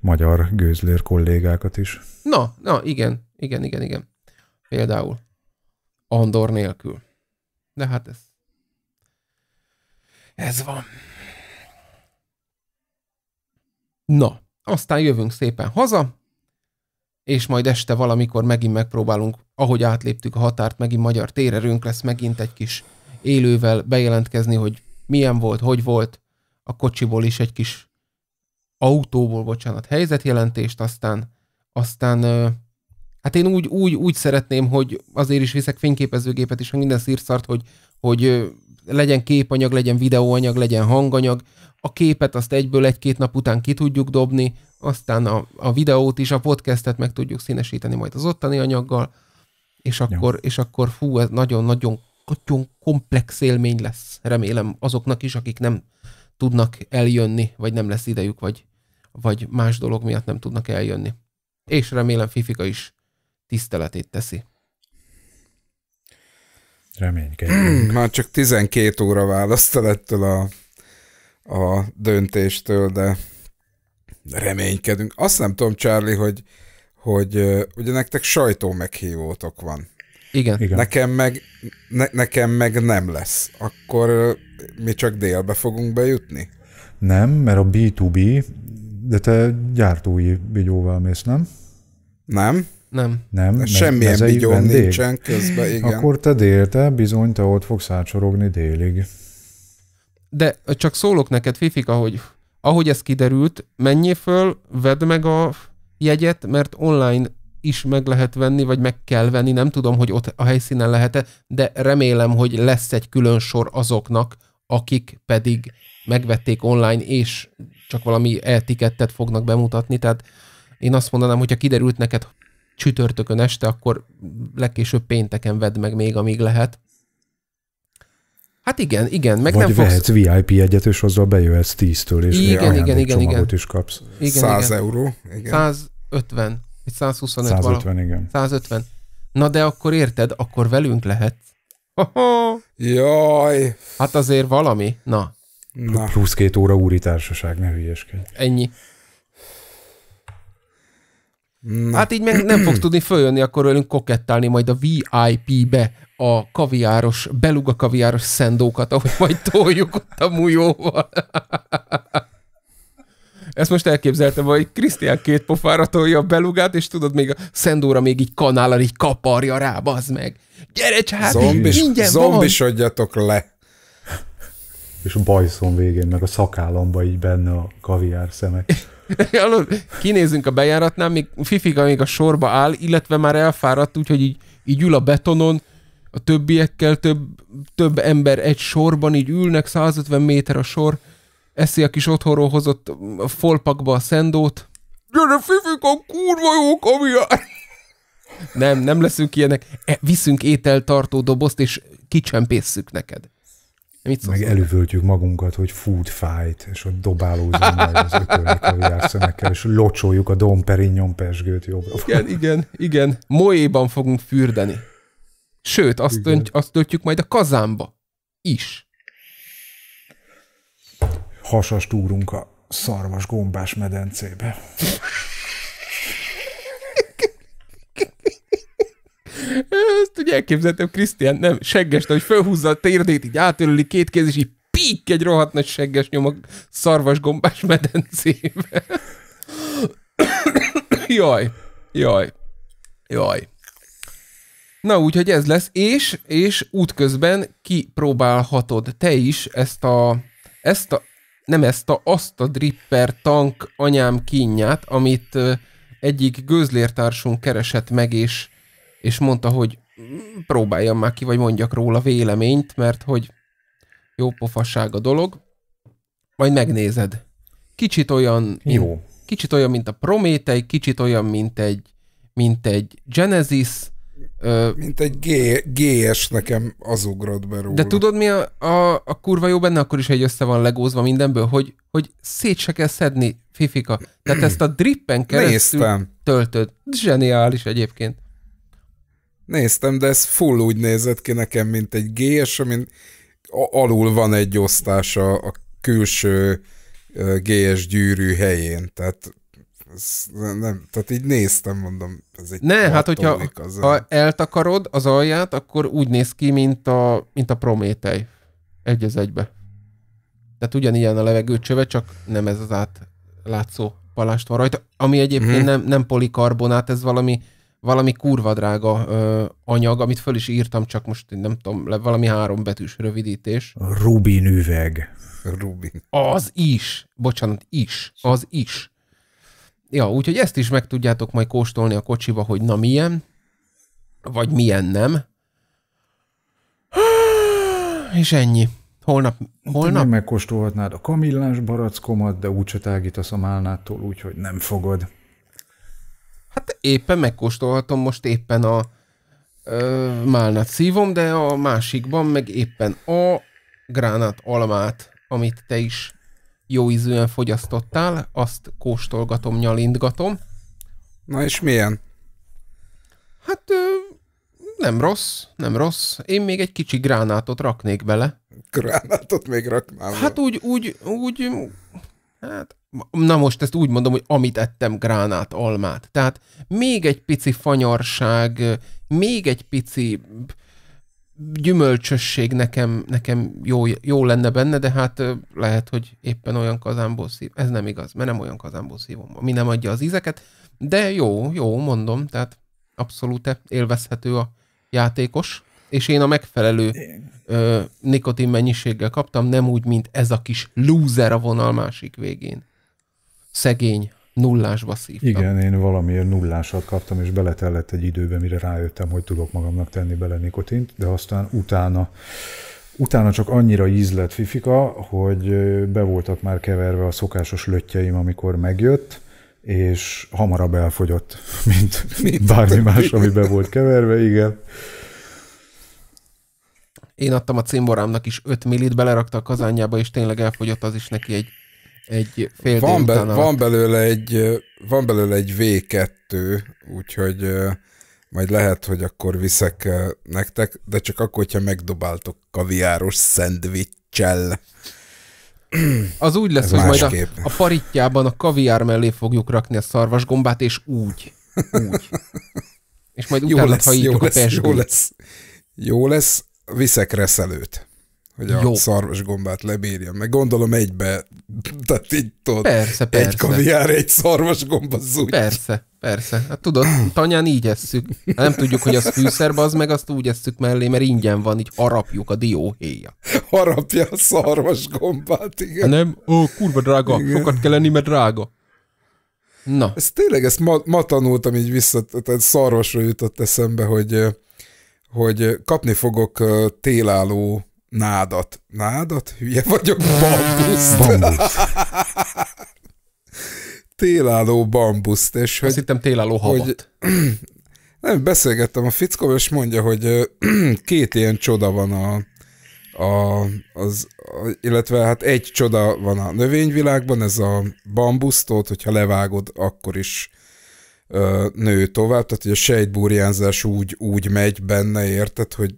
magyar gőzlér kollégákat is. Na, na, igen. Igen, igen, igen. Például Andor nélkül. De hát ez... Ez van. Na, aztán jövünk szépen haza, és majd este valamikor megint megpróbálunk, ahogy átléptük a határt, megint magyar térerünk lesz, megint egy kis élővel bejelentkezni, hogy milyen volt, hogy volt, a kocsiból is egy kis autóból, bocsánat, helyzetjelentést, aztán, aztán Hát én úgy, úgy, úgy szeretném, hogy azért is viszek fényképezőgépet is, hogy minden szírszart, hogy, hogy legyen képanyag, legyen videóanyag, legyen hanganyag. A képet azt egyből egy-két nap után ki tudjuk dobni, aztán a, a videót is, a podcastet meg tudjuk színesíteni majd az ottani anyaggal, és akkor, ja. és akkor fú, ez nagyon-nagyon nagyon komplex élmény lesz, remélem azoknak is, akik nem tudnak eljönni, vagy nem lesz idejük, vagy, vagy más dolog miatt nem tudnak eljönni. És remélem Fifika is tiszteletét teszi. Reménykedjünk. Hmm, már csak 12 óra választal ettől a, a döntéstől, de reménykedünk. Azt nem tudom, Charlie, hogy, hogy ugye nektek sajtó meghívótok van. Igen. Igen. Nekem, meg, ne, nekem meg nem lesz. Akkor mi csak délbe fogunk bejutni? Nem, mert a B2B, de te gyártói vigyóval mész, nem? Nem. Nem. Nem? Mert Semmilyen bigyón nincsen közben, igen. Akkor te délte, bizony, te ott fogsz átsorogni délig. De csak szólok neked, Fifik, hogy ahogy ez kiderült, menjél föl, vedd meg a jegyet, mert online is meg lehet venni, vagy meg kell venni, nem tudom, hogy ott a helyszínen lehet-e, de remélem, hogy lesz egy külön sor azoknak, akik pedig megvették online, és csak valami etikettet fognak bemutatni, tehát én azt mondanám, hogyha kiderült neked, csütörtökön este, akkor legkésőbb pénteken vedd meg még, amíg lehet. Hát igen, igen. Meg Vagy nem vehetsz fogsz... VIP egyet, és azzal bejöhetsz 10-től, és igen, igen, igen, igen. is kapsz. Igen, 100 igen. euró. Igen. 150, vagy 125 150, igen. 150. Na de akkor érted, akkor velünk lehet. Jaj! Hát azért valami, na. na. Plusz két óra úri társaság, ne hülyeskedj. Ennyi. Na. Hát így meg nem fogsz tudni följönni, akkor velünk kokettálni majd a VIP-be a kaviáros, beluga kaviáros szendókat, ahogy majd toljuk ott a mújóval. Ezt most elképzeltem, hogy Krisztián két pofára tolja a belugát, és tudod, még a szendóra még így kanállal így kaparja rá, bazd meg. Gyere, csábi, Zombis, ingyen Zombisodjatok le! És a bajszom végén, meg a szakállamba így benne a kaviár szemek. Kinézünk a bejáratnál, még Fifi még a sorba áll, illetve már elfáradt, úgyhogy így, így ül a betonon, a többiekkel több, több ember egy sorban így ülnek, 150 méter a sor, eszi a kis otthonról hozott mm, a folpakba a szendót. Gyere, Fifika, kurva jó kamiár! Nem, nem leszünk ilyenek. E, viszünk ételtartó dobozt, és kicsempészszük neked. Mit Meg elővöltjük magunkat, hogy food fight, és ott dobálózunk meg az ötölni és locsoljuk a Dom Perignon pesgőt jobbra. Igen, igen, igen. Moéban fogunk fürdeni. Sőt, azt, tönt, azt töltjük majd a kazánba is. Hasas túrunk a szarvas gombás medencébe. Ezt ugye elképzeltem Krisztián, nem, segges, hogy felhúzza a térdét, így átölöli két kéz, és így pík egy rohadt nagy segges nyom a szarvasgombás medencébe. jaj, jaj, jaj. Na, úgyhogy ez lesz, és, és útközben kipróbálhatod te is ezt a, ezt a, nem ezt a, azt a dripper tank anyám kínját, amit egyik gőzlértársunk keresett meg, és és mondta, hogy próbáljam már ki, vagy mondjak róla véleményt, mert hogy jó pofasság a dolog, majd megnézed. Kicsit olyan, jó. Mint, kicsit olyan, mint a Prométei, kicsit olyan, mint egy, mint egy Genesis, Ö, Mint egy G, GS nekem az ugrott be róla. De tudod mi a, a, a kurva jó benne? Akkor is egy össze van legózva mindenből, hogy, hogy szét se kell szedni, Fifika. Tehát ezt a drippen keresztül Néztem. töltöd. Zseniális egyébként. Néztem, de ez full úgy nézett ki nekem, mint egy G, és amin alul van egy osztás a, a külső GS gyűrű helyén, tehát nem, tehát így néztem, mondom, ez egy Ne, hát hogyha az ha eltakarod az alját, akkor úgy néz ki, mint a, mint a Prométej. Egy az egybe. Tehát ugyanilyen a levegőcsöve, csak nem ez az átlátszó palást van rajta, ami egyébként hmm. nem, nem polikarbonát, ez valami valami kurva drága ö, anyag, amit föl is írtam, csak most nem tudom, le, valami három betűs rövidítés. Rubin üveg. Rubin. Az is. Bocsánat, is. Az is. Ja, úgyhogy ezt is meg tudjátok majd kóstolni a kocsiba, hogy na milyen, vagy milyen nem. És ennyi. Holnap, holnap? Te megkóstolhatnád a kamillás barackomat, de úgyse tágítasz a málnától, úgyhogy nem fogod. Hát éppen megkóstolhatom most éppen a ö, málnát szívom, de a másikban meg éppen a gránát almát, amit te is jó ízűen fogyasztottál, azt kóstolgatom, nyalintgatom. Na és milyen? Hát ö, nem rossz, nem rossz. Én még egy kicsi gránátot raknék bele. Gránátot még raknám. Hát úgy, úgy, úgy, hát na most ezt úgy mondom, hogy amit ettem gránát, almát. Tehát még egy pici fanyarság, még egy pici gyümölcsösség nekem, nekem jó, jó lenne benne, de hát lehet, hogy éppen olyan kazánból szív. Ez nem igaz, mert nem olyan kazánból szívom, ami nem adja az ízeket, de jó, jó, mondom, tehát abszolút élvezhető a játékos, és én a megfelelő ö, nikotin mennyiséggel kaptam, nem úgy, mint ez a kis loser a vonal másik végén szegény nullásba szívtam. Igen, én valamiért nullásat kaptam, és beletellett egy időben, mire rájöttem, hogy tudok magamnak tenni bele nikotint, de aztán utána Utána csak annyira ízlett fifika, hogy be voltak már keverve a szokásos löttyeim, amikor megjött, és hamarabb elfogyott, mint, mint bármi más, ami be volt keverve, igen. Én adtam a cimborámnak is 5 millit, belerakta a kazánjába, és tényleg elfogyott az is neki egy egy fél van, be, van, belőle egy, van belőle egy V2, úgyhogy majd lehet, hogy akkor viszek nektek, de csak akkor, hogyha megdobáltok kaviáros szendvicsel. Az úgy lesz, Ez hogy másképp. majd a, a paritjában a kaviár mellé fogjuk rakni a szarvasgombát, és úgy. Úgy. És majd utána ha a lesz, jó lesz, jó lesz, viszek reszelőt hogy a Jó. szarvas gombát lebírja. Meg gondolom egybe, tehát így tudod, persze, persze. egy kaviár, egy szarvas gomba zúgy. Persze, persze. Hát tudod, tanyán így esszük. Hát nem tudjuk, hogy az fűszerbe az meg azt úgy esszük mellé, mert ingyen van, így harapjuk a dióhéja. Harapja a szarvas gombát, igen. Hát nem? Ó, kurva drága, igen. sokat kell lenni, mert drága. Na. Ez tényleg, ezt ma, ma tanultam így vissza, tehát szarvasra jutott eszembe, hogy, hogy kapni fogok télálló Nádat. Nádat? Hülye vagyok. Bambuszt. Bambuszt. télálló bambuszt. És hogy, Azt hittem télálló havat. Hogy, nem, beszélgettem a fickó, és mondja, hogy két ilyen csoda van a, a, az, a, illetve hát egy csoda van a növényvilágban, ez a bambusztót, hogyha levágod, akkor is ö, nő tovább, tehát hogy a sejtbúrjánzás úgy, úgy megy benne, érted, hogy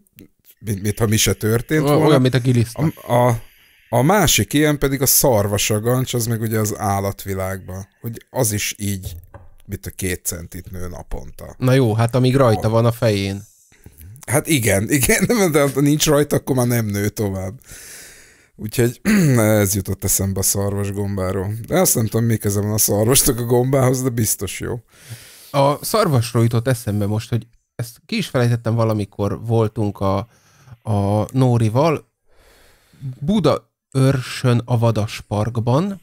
mint, mint ha mi se történt Olyan, volna. Olyan, mint a giliszta. A, a, a másik ilyen pedig a szarvasagancs, az meg ugye az állatvilágban, hogy az is így, mint a két centit nő naponta. Na jó, hát amíg rajta a... van a fején. Hát igen, igen, de ha nincs rajta, akkor már nem nő tovább. Úgyhogy ez jutott eszembe a szarvas gombáról. De azt nem tudom, mi köze van a szarvasnak a gombához, de biztos jó. A szarvasról jutott eszembe most, hogy ezt ki is felejtettem valamikor, voltunk a, a Nórival Buda Örsön a Vadas Parkban.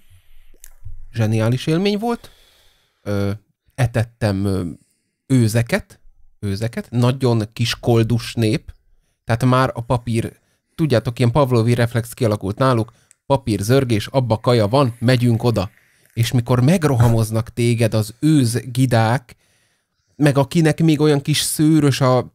Zseniális élmény volt. Ö, etettem őzeket, őzeket, nagyon kis koldus nép, tehát már a papír, tudjátok, ilyen pavlovi reflex kialakult náluk, papír zörgés, abba kaja van, megyünk oda. És mikor megrohamoznak téged az őz gidák, meg akinek még olyan kis szőrös a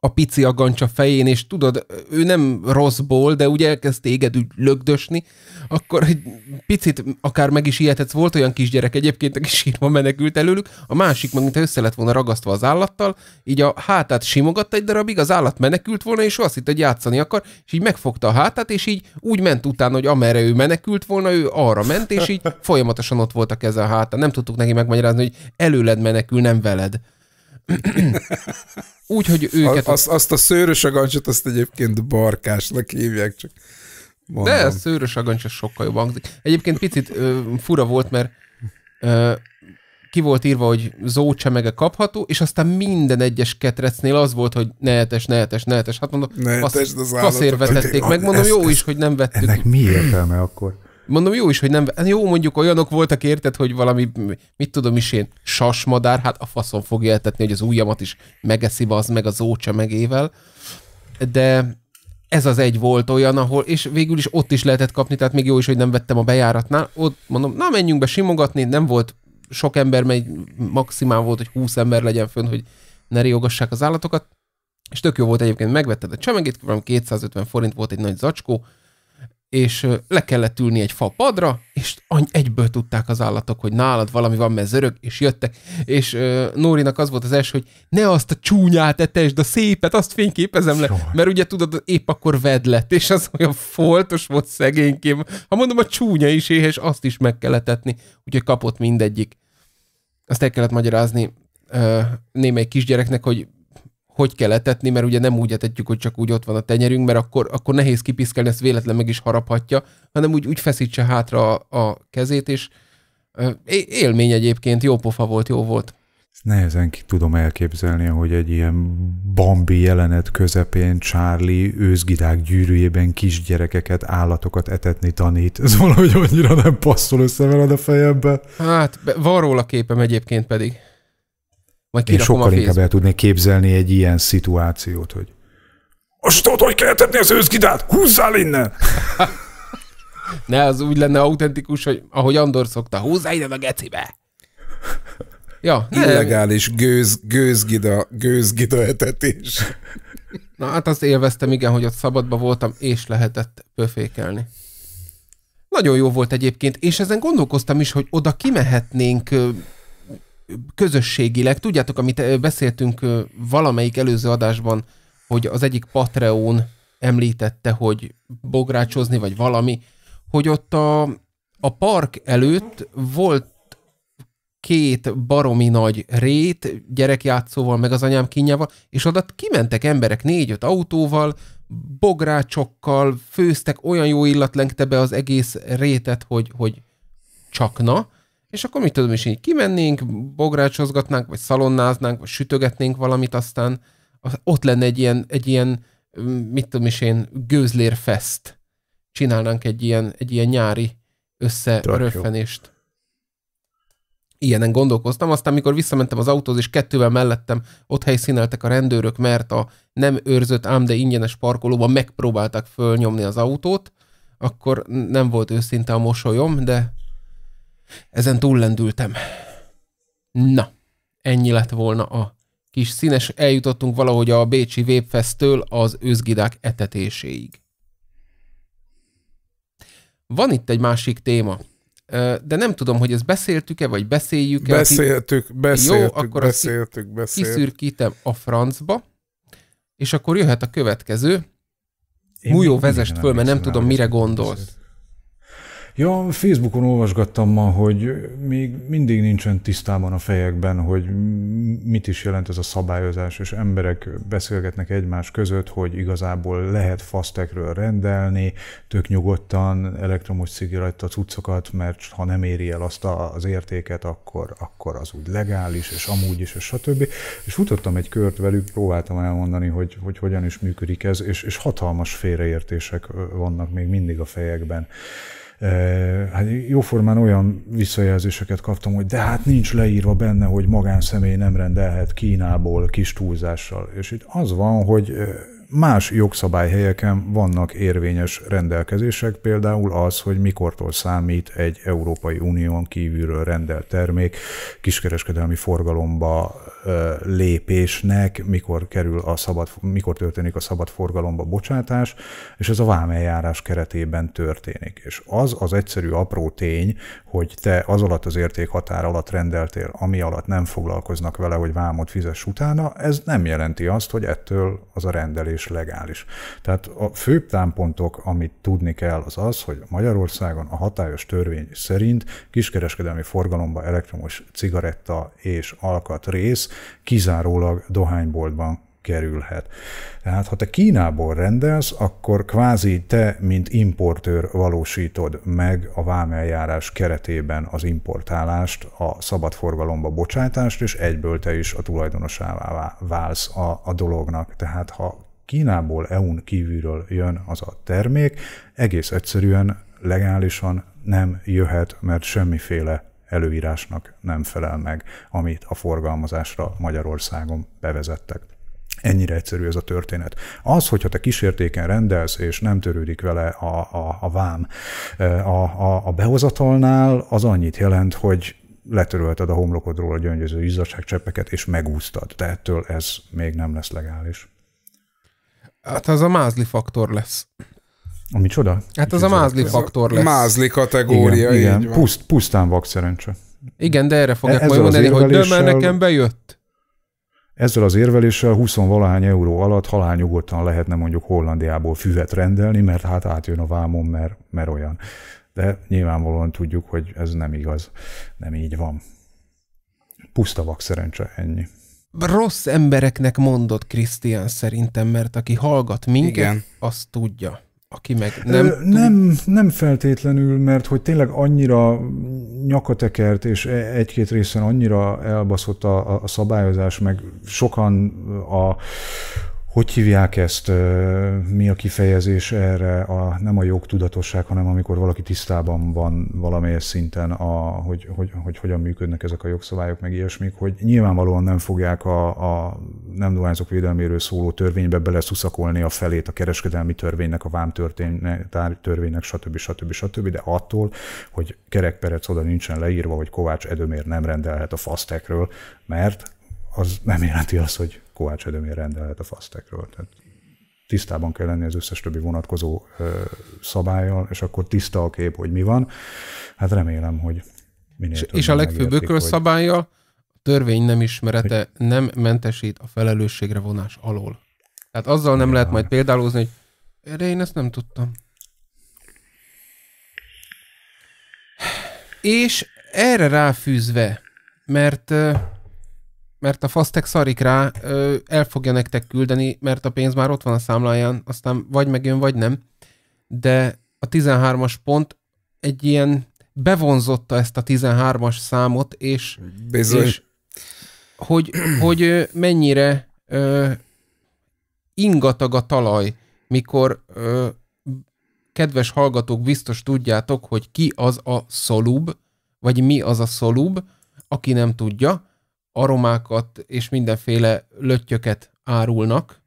a pici agancsa fején, és tudod, ő nem rosszból, de ugye elkezd téged úgy lögdösni, akkor egy picit akár meg is ijedhetsz. Volt olyan kisgyerek egyébként, aki sírva menekült előlük, a másik meg, mintha össze lett volna ragasztva az állattal, így a hátát simogatta egy darabig, az állat menekült volna, és ő azt hitt, hogy játszani akar, és így megfogta a hátát, és így úgy ment utána, hogy amerre ő menekült volna, ő arra ment, és így folyamatosan ott voltak ez a háta. Nem tudtuk neki megmagyarázni, hogy előled menekül, nem veled. Úgy, hogy őket... A, azt, azt a szőrös agancsot, azt egyébként barkásnak hívják, csak mondom. De a szőrös agancs az sokkal jobban hangzik. Egyébként picit ö, fura volt, mert ö, ki volt írva, hogy zócsemege kapható, és aztán minden egyes ketrecnél az volt, hogy nehetes, nehetes, nehetes. Hát mondom, ne az, az kaszérvetették, meg mondom, ezt, jó ezt, is, hogy nem vettük. Ennek mi értelme akkor? mondom, jó is, hogy nem, hát jó mondjuk olyanok voltak, érted, hogy valami, mit tudom is én, sasmadár, hát a faszon fogja eltetni, hogy az ujjamat is megeszi az meg az ócsa megével, de ez az egy volt olyan, ahol, és végül is ott is lehetett kapni, tehát még jó is, hogy nem vettem a bejáratnál, ott mondom, na menjünk be simogatni, nem volt sok ember, mert maximál volt, hogy 20 ember legyen fönn, hogy ne riogassák az állatokat, és tök jó volt egyébként, megvetted a csemegét, valami 250 forint volt egy nagy zacskó, és le kellett ülni egy fa padra, és egyből tudták az állatok, hogy nálad valami van, mert zörög, és jöttek, és uh, Nórinak az volt az első, hogy ne azt a csúnyát etesd, a szépet, azt fényképezem le, mert ugye tudod, épp akkor ved lett, és az olyan foltos volt szegényként. Ha mondom, a csúnya is éhes, azt is meg kellett etni, úgyhogy kapott mindegyik. Azt el kellett magyarázni uh, némely kisgyereknek, hogy hogy kell etetni, mert ugye nem úgy etetjük, hogy csak úgy ott van a tenyerünk, mert akkor, akkor nehéz kipiszkelni, ezt véletlen meg is haraphatja, hanem úgy, úgy feszítse hátra a, a kezét, és élmény egyébként, jó pofa volt, jó volt. Nehezen tudom elképzelni, hogy egy ilyen bambi jelenet közepén Charlie őzgidák gyűrűjében kisgyerekeket, állatokat etetni tanít. Ez valahogy annyira nem passzol össze veled a fejembe. Hát, van róla képem egyébként pedig. Majd Én sokkal inkább el tudnék képzelni egy ilyen szituációt, hogy most tudod, hogy kell tenni az őszgidát? Húzzál innen! ne, az úgy lenne autentikus, hogy ahogy Andor szokta, húzzál innen a gecibe! Ja, Illegális gőz, gőzgida, gőzgida etetés. Na hát azt élveztem, igen, hogy ott szabadba voltam, és lehetett pöfékelni. Nagyon jó volt egyébként, és ezen gondolkoztam is, hogy oda kimehetnénk közösségileg, tudjátok, amit beszéltünk valamelyik előző adásban, hogy az egyik Patreon említette, hogy bográcsozni, vagy valami, hogy ott a, a park előtt volt két baromi nagy rét, gyerekjátszóval, meg az anyám kínjával, és oda kimentek emberek négy-öt autóval, bográcsokkal, főztek, olyan jó illat lengte be az egész rétet, hogy, hogy csakna és akkor mit tudom is, így kimennénk, bográcsozgatnánk, vagy szalonnáznánk, vagy sütögetnénk valamit, aztán ott lenne egy ilyen, egy ilyen mm, mit tudom is én, gőzlérfest. Csinálnánk egy ilyen, egy ilyen nyári összeröffenést. Ilyenen gondolkoztam, aztán mikor visszamentem az autóhoz, és kettővel mellettem ott helyszíneltek a rendőrök, mert a nem őrzött, ám de ingyenes parkolóban megpróbálták fölnyomni az autót, akkor nem volt őszinte a mosolyom, de ezen túllendültem. Na, ennyi lett volna a kis színes, eljutottunk valahogy a Bécsi Vépfesztől az őzgidák etetéséig. Van itt egy másik téma, de nem tudom, hogy ezt beszéltük-e, vagy beszéljük-e. Beszéltük, beszéltük, Jó, akkor beszéltük, beszéltük. Kiszürkítem a francba, és akkor jöhet a következő. Én Mújó vezest föl, mert nem tudom, mire gondolsz. Ja, Facebookon olvasgattam ma, hogy még mindig nincsen tisztában a fejekben, hogy mit is jelent ez a szabályozás, és emberek beszélgetnek egymás között, hogy igazából lehet fasztekről rendelni, tök nyugodtan elektromos a cuccokat, mert ha nem éri el azt az értéket, akkor, akkor az úgy legális, és amúgy is, és stb. És futottam egy kört velük, próbáltam elmondani, hogy, hogy hogyan is működik ez, és, és hatalmas félreértések vannak még mindig a fejekben hát jóformán olyan visszajelzéseket kaptam, hogy de hát nincs leírva benne, hogy magánszemély nem rendelhet Kínából kis túlzással. És itt az van, hogy más jogszabályhelyeken vannak érvényes rendelkezések, például az, hogy mikortól számít egy Európai Unión kívülről rendelt termék kiskereskedelmi forgalomba lépésnek, mikor, kerül a szabad, mikor történik a szabad forgalomba bocsátás, és ez a vámeljárás keretében történik. És az az egyszerű apró tény, hogy te az alatt az értékhatár alatt rendeltél, ami alatt nem foglalkoznak vele, hogy vámot fizess utána, ez nem jelenti azt, hogy ettől az a rendelés legális. Tehát a fő támpontok, amit tudni kell, az az, hogy Magyarországon a hatályos törvény szerint kiskereskedelmi forgalomba elektromos cigaretta és alkatrész kizárólag dohányboltban kerülhet. Tehát ha te Kínából rendelsz, akkor kvázi te, mint importőr valósítod meg a vámeljárás keretében az importálást, a szabadforgalomba bocsátást, és egyből te is a tulajdonosává válsz a, a dolognak. Tehát ha Kínából EU-n kívülről jön az a termék, egész egyszerűen legálisan nem jöhet, mert semmiféle előírásnak nem felel meg, amit a forgalmazásra Magyarországon bevezettek. Ennyire egyszerű ez a történet. Az, hogyha te kísértéken rendelsz, és nem törődik vele a, a, a vám e, a, a, a behozatalnál, az annyit jelent, hogy letörölted a homlokodról a gyöngyöző izzadságcseppeket, és megúsztad. De ettől ez még nem lesz legális. Hát ez a mázli faktor lesz. Ami csoda? Hát az a mázli faktor lesz. Mázli kategória, igen, igen. van. Puszt, pusztán vak szerencse. Igen, de erre fogják ezzel majd mondani, hogy nem, mert nekem bejött. Ezzel az érveléssel 20-valahány euró alatt halálnyugodtan lehetne mondjuk Hollandiából füvet rendelni, mert hát átjön a vámon, mert, mert olyan. De nyilvánvalóan tudjuk, hogy ez nem igaz, nem így van. Puszta vak szerencse, ennyi. Rossz embereknek mondott Krisztián szerintem, mert aki hallgat minket, Igen. azt tudja aki meg nem... Ö, nem, nem feltétlenül, mert hogy tényleg annyira nyakatekert, és e- egy-két részen annyira elbaszott a, a szabályozás, meg sokan a, hogy hívják ezt, mi a kifejezés erre, a, nem a jogtudatosság, hanem amikor valaki tisztában van valamilyen szinten, a, hogy, hogy, hogy hogyan működnek ezek a jogszabályok, meg ilyesmik, hogy nyilvánvalóan nem fogják a, a nem dohányzók védelméről szóló törvénybe beleszuszakolni a felét a kereskedelmi törvénynek, a vám törvénynek, stb. stb. stb. De attól, hogy kerekperec oda nincsen leírva, hogy Kovács edömér nem rendelhet a fasztekről, mert az nem jelenti azt, hogy Kovács Edemér rendelhet a fasztekről. Tehát tisztában kell lenni az összes többi vonatkozó szabályjal, és akkor tiszta a kép, hogy mi van. Hát remélem, hogy minél És, és a legfőbb ökölszabálya, hogy... a törvény nem ismerete hogy... nem mentesít a felelősségre vonás alól. Tehát azzal nem Igen. lehet majd példálózni, hogy erre én ezt nem tudtam. És erre ráfűzve, mert mert a fasztek szarik rá, el fogja nektek küldeni, mert a pénz már ott van a számláján, aztán vagy megjön, vagy nem. De a 13-as pont egy ilyen bevonzotta ezt a 13-as számot, és, Bizony. és hogy, hogy mennyire ö, ingatag a talaj, mikor ö, kedves hallgatók biztos tudjátok, hogy ki az a szolub, vagy mi az a szolub, aki nem tudja, aromákat és mindenféle löttyöket árulnak,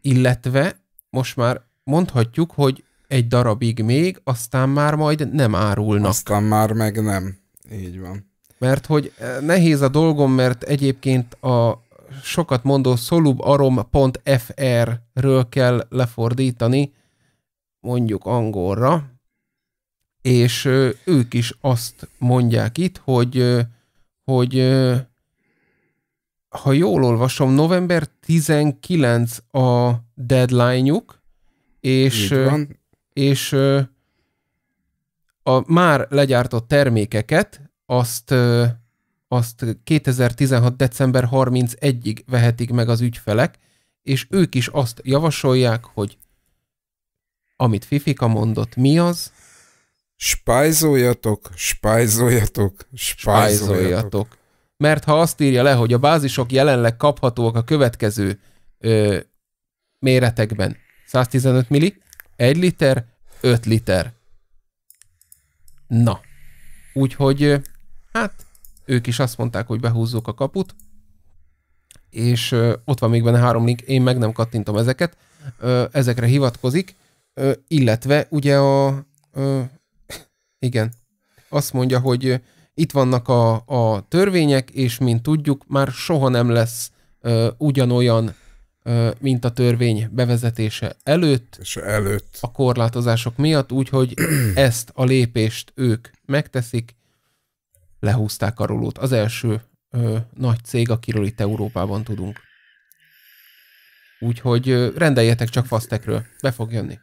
illetve most már mondhatjuk, hogy egy darabig még, aztán már majd nem árulnak. Aztán már meg nem. Így van. Mert hogy eh, nehéz a dolgom, mert egyébként a sokat mondó solubarom.fr-ről kell lefordítani, mondjuk angolra, és eh, ők is azt mondják itt, hogy, eh, hogy ha jól olvasom, november 19 a deadline-juk, és, és a már legyártott termékeket azt, azt 2016. december 31-ig vehetik meg az ügyfelek, és ők is azt javasolják, hogy amit Fifika mondott, mi az? Spájzoljatok, spájzoljatok, spájzoljatok. spájzoljatok mert ha azt írja le, hogy a bázisok jelenleg kaphatóak a következő ö, méretekben 115 milli, 1 liter, 5 liter. Na, úgyhogy hát ők is azt mondták, hogy behúzzuk a kaput, és ö, ott van még benne három link, én meg nem kattintom ezeket, ö, ezekre hivatkozik, ö, illetve ugye a... Ö, igen, azt mondja, hogy itt vannak a, a törvények, és mint tudjuk, már soha nem lesz ö, ugyanolyan, ö, mint a törvény bevezetése előtt. És előtt. A korlátozások miatt, úgyhogy ezt a lépést ők megteszik, lehúzták a rulót Az első ö, nagy cég, akiről itt Európában tudunk. Úgyhogy ö, rendeljetek csak fasztekről, be fog jönni.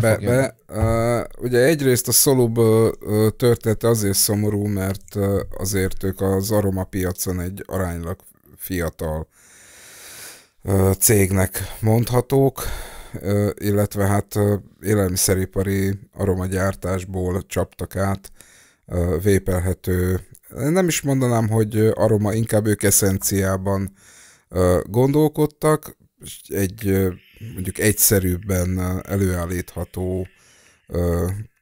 Be, be, uh, ugye egyrészt a szolub uh, története azért szomorú, mert uh, azért ők az aroma piacon egy aránylag fiatal uh, cégnek mondhatók, uh, illetve hát uh, élelmiszeripari aromagyártásból csaptak át uh, vépelhető, nem is mondanám, hogy aroma, inkább ők eszenciában uh, gondolkodtak, egy mondjuk egyszerűbben előállítható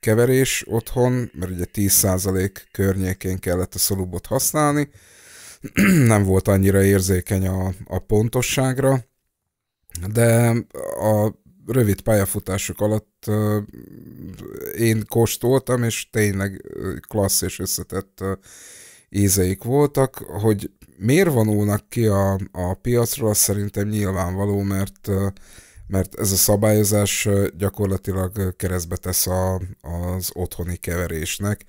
keverés otthon, mert ugye 10% környékén kellett a szolubot használni, nem volt annyira érzékeny a, a pontosságra, de a rövid pályafutások alatt én kóstoltam, és tényleg klassz és összetett ízeik voltak, hogy miért vonulnak ki a, a piacról, szerintem nyilvánvaló, mert mert ez a szabályozás gyakorlatilag keresztbe tesz a, az otthoni keverésnek,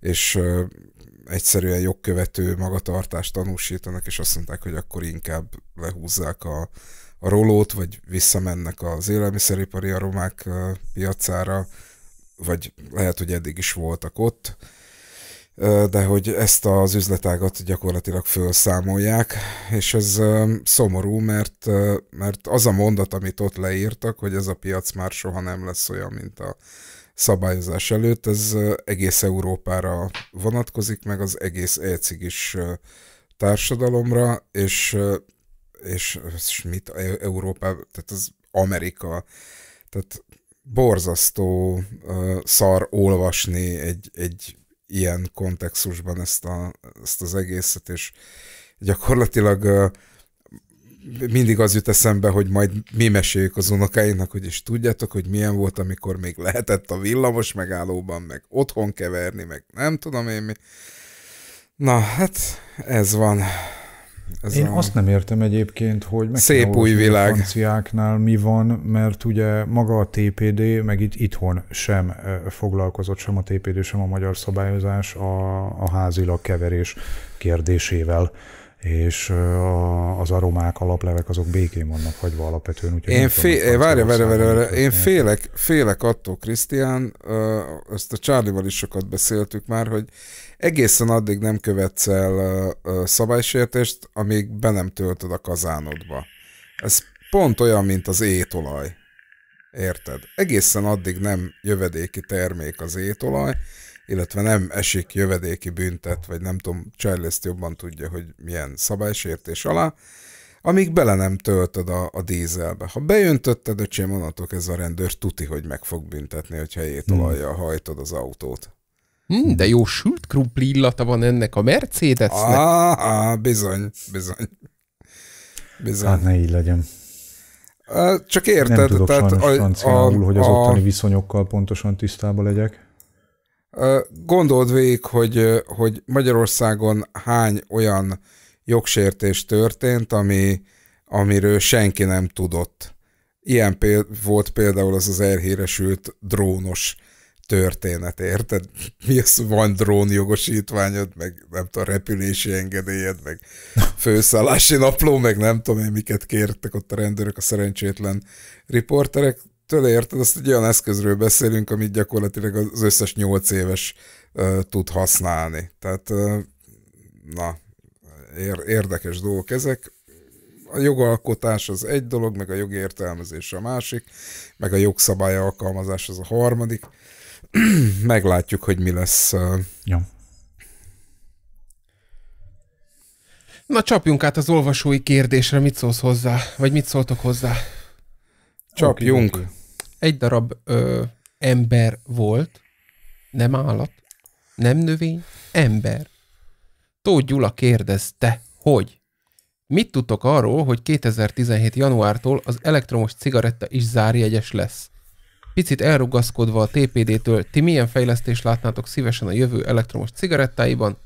és egyszerűen jogkövető magatartást tanúsítanak, és azt mondták, hogy akkor inkább lehúzzák a, a rolót, vagy visszamennek az élelmiszeripari aromák piacára, vagy lehet, hogy eddig is voltak ott, de hogy ezt az üzletágat gyakorlatilag felszámolják, és ez szomorú, mert, mert az a mondat, amit ott leírtak, hogy ez a piac már soha nem lesz olyan, mint a szabályozás előtt, ez egész Európára vonatkozik, meg az egész is társadalomra, és, és, és mit e-, Európa, tehát az Amerika, tehát borzasztó uh, szar olvasni egy, egy ilyen kontextusban ezt, a, ezt az egészet, és gyakorlatilag mindig az jut eszembe, hogy majd mi meséljük az unokáinknak, hogy is tudjátok, hogy milyen volt, amikor még lehetett a villamos megállóban, meg otthon keverni, meg nem tudom én mi. Na, hát ez van. Ez Én a... azt nem értem egyébként, hogy meg Szép új világ. a franciáknál mi van, mert ugye maga a TPD, meg itt itthon sem foglalkozott sem a TPD, sem a magyar szabályozás a, a házilag keverés kérdésével és az aromák, alaplevek azok békén vannak hagyva alapvetően. Úgyhogy én fél, várja, várja, várja, várja, én félek, félek attól, Krisztián, ezt a Csárlival is sokat beszéltük már, hogy egészen addig nem követsz el szabálysértést, amíg be nem töltöd a kazánodba. Ez pont olyan, mint az étolaj. Érted? Egészen addig nem jövedéki termék az étolaj, illetve nem esik jövedéki büntet, vagy nem tudom, Charles jobban tudja, hogy milyen szabálysértés alá, amíg bele nem töltöd a, a dízelbe. Ha beöntötted, öcsém, onnantól ez a rendőr tuti, hogy meg fog büntetni, hogyha étolajjal hajtod az autót. Hm, de jó sült krumpli illata van ennek a Mercedesnek. Ah, bizony, bizony. bizony. Hát ne így legyen. Csak érted. Nem tudok tehát sajnos a, franciául, a, hogy az a, ottani viszonyokkal pontosan tisztában legyek. Gondold végig, hogy, hogy Magyarországon hány olyan jogsértés történt, ami, amiről senki nem tudott. Ilyen péld, volt például az az elhíresült drónos történet, érted? Mi az, van drón jogosítványod meg nem tudom, repülési engedélyed, meg főszállási napló, meg nem tudom én, miket kértek ott a rendőrök, a szerencsétlen riporterek. tőle érted, azt egy olyan eszközről beszélünk, amit gyakorlatilag az összes nyolc éves uh, tud használni. Tehát, uh, na, ér- érdekes dolgok ezek a jogalkotás az egy dolog, meg a jogi értelmezés a másik, meg a jogszabály alkalmazás az a harmadik. meglátjuk, hogy mi lesz. Ja. Na csapjunk át az olvasói kérdésre, mit szólsz hozzá, vagy mit szóltok hozzá? Csapjunk. Okay, Egy darab ö, ember volt, nem állat, nem növény, ember. Tóth Gyula kérdezte, hogy mit tudtok arról, hogy 2017. januártól az elektromos cigaretta is zárjegyes lesz? Picit elrugaszkodva a TPD-től, ti milyen fejlesztést látnátok szívesen a jövő elektromos cigarettáiban?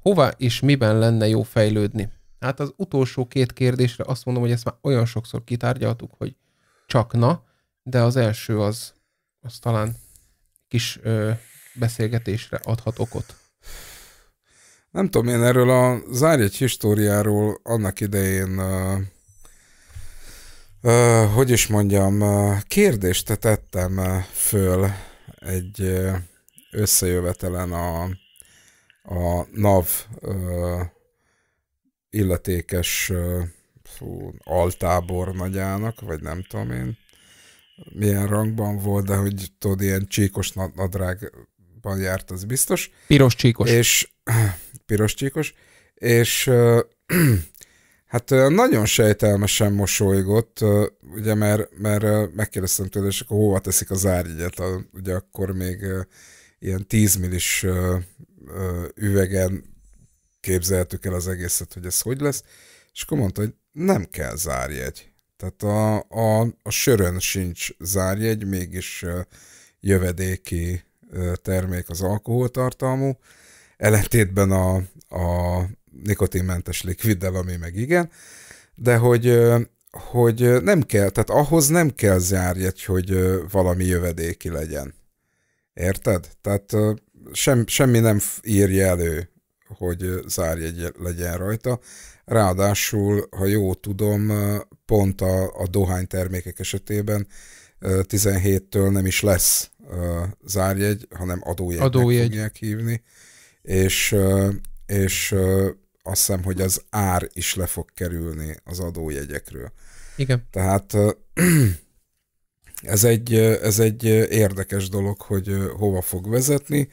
Hova és miben lenne jó fejlődni? Hát az utolsó két kérdésre azt mondom, hogy ezt már olyan sokszor kitárgyaltuk, hogy csak na, de az első az, az talán kis ö, beszélgetésre adhat okot. Nem tudom, én erről a zárjegy históriáról annak idején hogy is mondjam, kérdést tettem föl egy összejövetelen a, a NAV illetékes fú, altábor nagyának, vagy nem tudom én, milyen rangban volt, de hogy tudod, ilyen csíkos nadrágban járt, az biztos. Piros csíkos. És piros csíkos, és Hát nagyon sejtelmesen mosolygott, ugye, mert, mert megkérdeztem tőle, és akkor hova teszik az árnyegyet, ugye akkor még ilyen 10 millis üvegen képzeltük el az egészet, hogy ez hogy lesz, és akkor mondta, hogy nem kell zárjegy. Tehát a, a, a sörön sincs zárjegy, mégis jövedéki termék az alkoholtartalmú, ellentétben a, a nikotinmentes likviddel, ami meg igen, de hogy, hogy nem kell, tehát ahhoz nem kell zárjegy, hogy valami jövedéki legyen. Érted? Tehát sem, semmi nem írja elő, hogy zárjegy legyen rajta. Ráadásul, ha jól tudom, pont a, a Dohány termékek esetében 17-től nem is lesz zárjegy, hanem adójegynek adójegy. fogják hívni, és, és azt hiszem, hogy az ár is le fog kerülni az adójegyekről. Igen. Tehát ez egy, ez egy érdekes dolog, hogy hova fog vezetni.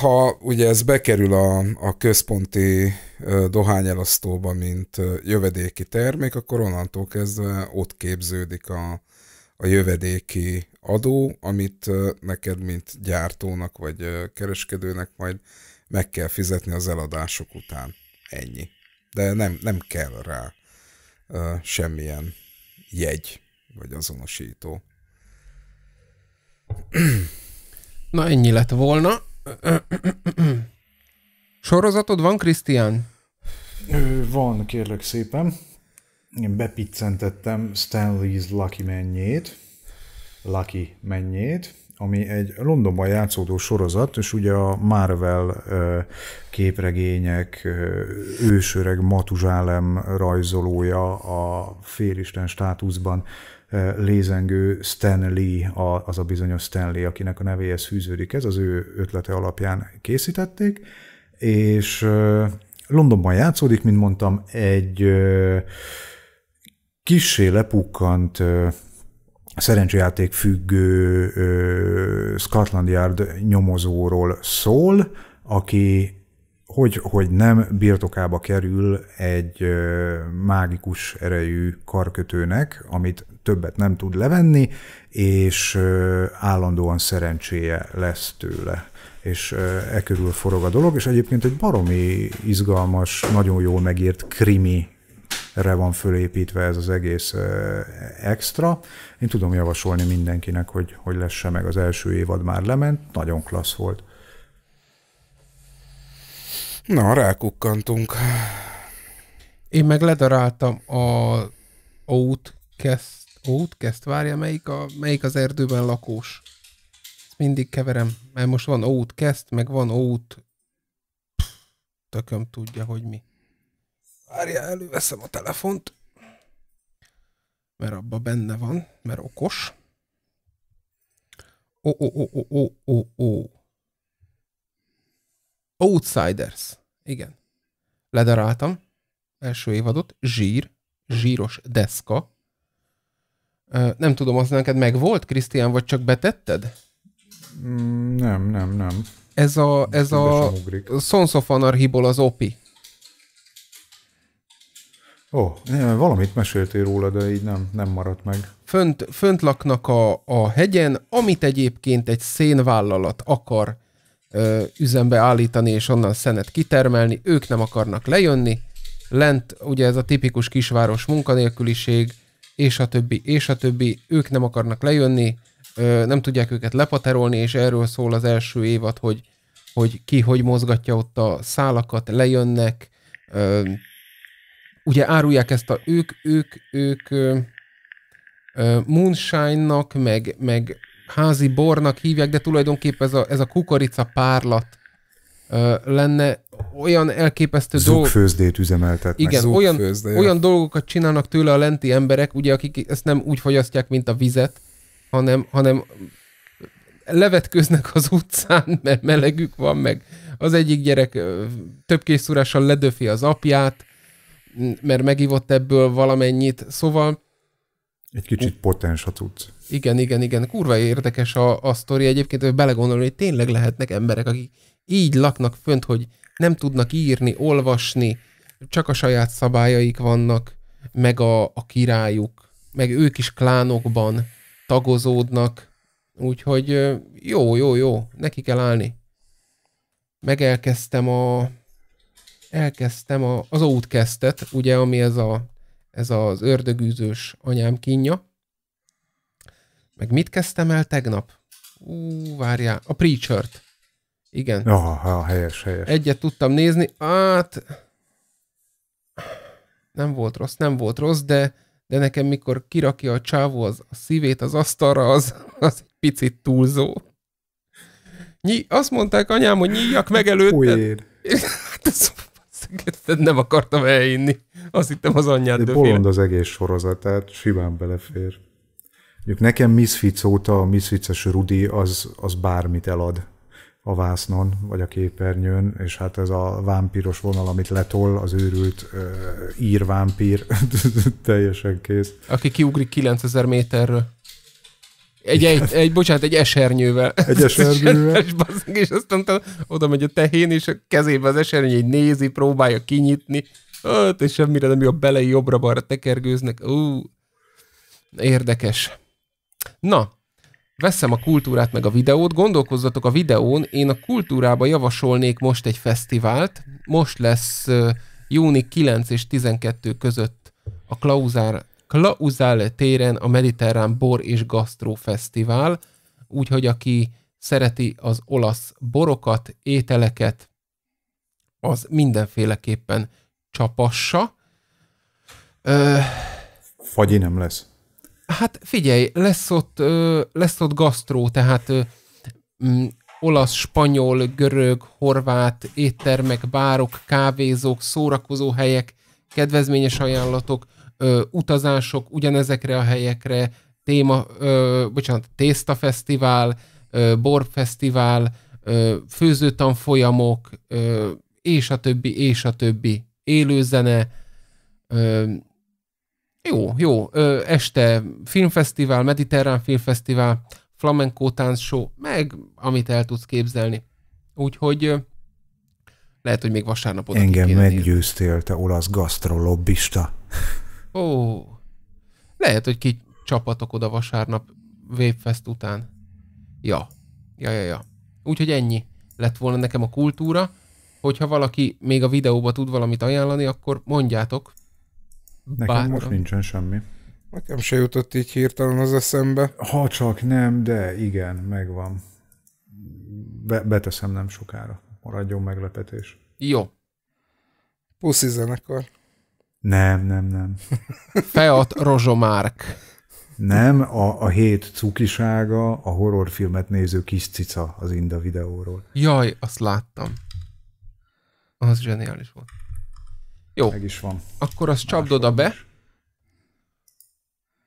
Ha ugye ez bekerül a, a központi dohányelasztóba, mint jövedéki termék, akkor onnantól kezdve ott képződik a, a jövedéki adó, amit neked, mint gyártónak vagy kereskedőnek majd meg kell fizetni az eladások után. Ennyi. De nem, nem kell rá uh, semmilyen jegy vagy azonosító. Na ennyi lett volna. Sorozatod van, Krisztián? Van, kérlek szépen. Én bepiccentettem Stanley's Lucky mennyét. Lucky mennyét ami egy Londonban játszódó sorozat, és ugye a Marvel képregények ősöreg Matuzsálem rajzolója a félisten státuszban lézengő Stan Lee, az a bizonyos Stan Lee, akinek a nevéhez fűződik ez, az ő ötlete alapján készítették, és Londonban játszódik, mint mondtam, egy kissé lepukkant szerencsejáték függő ö, Scotland Yard nyomozóról szól, aki hogy, hogy nem birtokába kerül egy ö, mágikus erejű karkötőnek, amit többet nem tud levenni, és ö, állandóan szerencséje lesz tőle és e körül forog a dolog, és egyébként egy baromi izgalmas, nagyon jól megírt krimi erre van fölépítve ez az egész extra. Én tudom javasolni mindenkinek, hogy, hogy lesse meg az első évad már lement, nagyon klassz volt. Na, rákukkantunk. Én meg ledaráltam a Outcast, Outcast várja, melyik, a, melyik az erdőben lakós. Ezt mindig keverem, mert most van Outcast, meg van Out... tököm tudja, hogy mi. Várjál, előveszem a telefont, mert abba benne van, mert okos. Ó, ó, ó, ó, ó, ó, ó. Outsiders. Igen. Ledaráltam. Első évadot. Zsír. Zsíros deszka. Nem tudom, az neked meg volt, Krisztián, vagy csak betetted? Mm, nem, nem, nem. Ez a, ez a Sons of Anarchy-ból az OPI. Ó, oh, valamit meséltél róla, de így nem, nem maradt meg. Fönt, fönt laknak a, a hegyen, amit egyébként egy szénvállalat akar ö, üzembe állítani, és onnan szenet kitermelni, ők nem akarnak lejönni. Lent ugye ez a tipikus kisváros munkanélküliség, és a többi, és a többi, ők nem akarnak lejönni, ö, nem tudják őket lepaterolni, és erről szól az első évad, hogy, hogy ki hogy mozgatja ott a szálakat, lejönnek, ö, ugye árulják ezt a ők, ők, ők ö, ö, moonshine-nak, meg, meg házi bornak hívják, de tulajdonképpen ez a, ez a kukorica párlat ö, lenne olyan elképesztő dolgok. Zugfőzdét üzemeltetnek. Igen, olyan, olyan dolgokat csinálnak tőle a lenti emberek, ugye, akik ezt nem úgy fogyasztják, mint a vizet, hanem, hanem levetköznek az utcán, mert melegük van, meg az egyik gyerek több készúrással ledöfi az apját, mert megívott ebből valamennyit, szóval... Egy kicsit uh, potens a tudsz. Igen, igen, igen. Kurva érdekes a, a sztori egyébként, hogy belegondolni, hogy tényleg lehetnek emberek, akik így laknak fönt, hogy nem tudnak írni, olvasni, csak a saját szabályaik vannak, meg a, a királyuk, meg ők is klánokban tagozódnak, úgyhogy jó, jó, jó, neki kell állni. Megelkeztem a elkezdtem a, az Outcast-et, ugye, ami ez, a, ez az ördögűzős anyám kínja. Meg mit kezdtem el tegnap? Ú, várjál, a Preacher-t. Igen. oh, helyes, helyes. Egyet tudtam nézni, hát nem volt rossz, nem volt rossz, de, de nekem mikor kirakja a csávó az, a szívét az asztalra, az, az egy picit túlzó. Nyi, azt mondták anyám, hogy nyíjak meg előtted. Hát ez nem akartam elhinni. Azt hittem az anyját. De bolond az egész sorozat, tehát simán belefér. Mondjuk nekem Misfits óta a Misfitses Rudi az, az bármit elad a vásznon, vagy a képernyőn, és hát ez a vámpíros vonal, amit letol, az őrült uh, ír vámpír, teljesen kész. Aki kiugrik 9000 méterről. Egy, egy, egy, bocsánat, egy esernyővel. Egy esernyővel. és, bazzeg, és azt mondta oda megy a tehén, és a kezébe az esernyő, egy nézi, próbálja kinyitni. Öt, hát, és semmire nem jó, bele jobbra-balra tekergőznek. Ú, érdekes. Na, veszem a kultúrát meg a videót, gondolkozzatok a videón, én a kultúrába javasolnék most egy fesztivált, most lesz júni 9 és 12 között a Klauzár Klauzál téren a Mediterrán Bor és Gastro Fesztivál, úgyhogy aki szereti az olasz borokat, ételeket, az mindenféleképpen csapassa. Ö... Fagyi nem lesz. Hát figyelj, lesz ott, ö, lesz ott gasztró, tehát ö, m, mm, olasz, spanyol, görög, horvát, éttermek, bárok, kávézók, helyek, kedvezményes ajánlatok, ö, utazások ugyanezekre a helyekre, téma, ö, bocsánat, tésztafesztivál, ö, borfesztivál, ö, főzőtanfolyamok, ö, és a többi, és a többi, élőzene, ö, jó, jó, ö, este filmfesztivál, mediterrán filmfesztivál, flamenco tánc show, meg amit el tudsz képzelni. Úgyhogy ö, lehet, hogy még vasárnap oda Engem meggyőztél, te olasz gasztrolobbista. Ó, lehet, hogy ki csapatok oda vasárnap Wavefest után. Ja, ja, ja, ja. Úgyhogy ennyi lett volna nekem a kultúra. Hogyha valaki még a videóba tud valamit ajánlani, akkor mondjátok. Nekem bátran. most nincsen semmi. Nekem se jutott így hirtelen az eszembe. Ha csak nem, de igen, megvan. Be- beteszem nem sokára. Maradjon meglepetés. Jó. Puszi zenekar. Nem, nem, nem. Feat Rozsomárk. Nem, a, a hét cukisága, a horrorfilmet néző kis cica az Inda videóról. Jaj, azt láttam. Az zseniális volt. Jó. Meg is van. Akkor azt csapd oda be.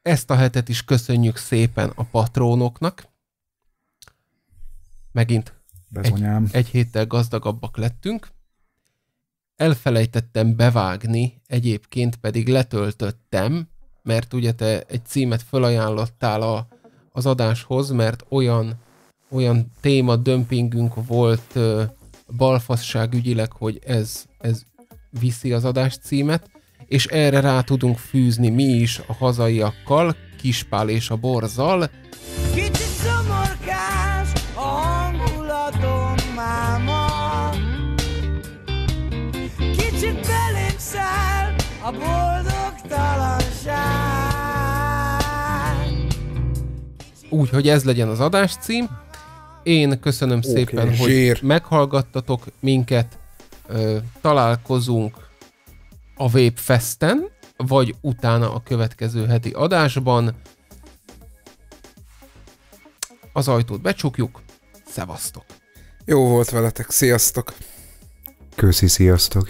Ezt a hetet is köszönjük szépen a patrónoknak. Megint Egy, egy héttel gazdagabbak lettünk elfelejtettem bevágni, egyébként pedig letöltöttem, mert ugye te egy címet fölajánlottál a, az adáshoz, mert olyan, olyan téma dömpingünk volt ö, balfasság ügyileg, hogy ez, ez viszi az adás címet, és erre rá tudunk fűzni mi is a hazaiakkal, Kispál és a Borzal. Úgy, hogy ez legyen az adás cím. Én köszönöm okay, szépen, zsír. hogy meghallgattatok minket. Találkozunk a Vape Festen, vagy utána a következő heti adásban. Az ajtót becsukjuk. Szevasztok! Jó volt veletek, sziasztok! Köszi, sziasztok!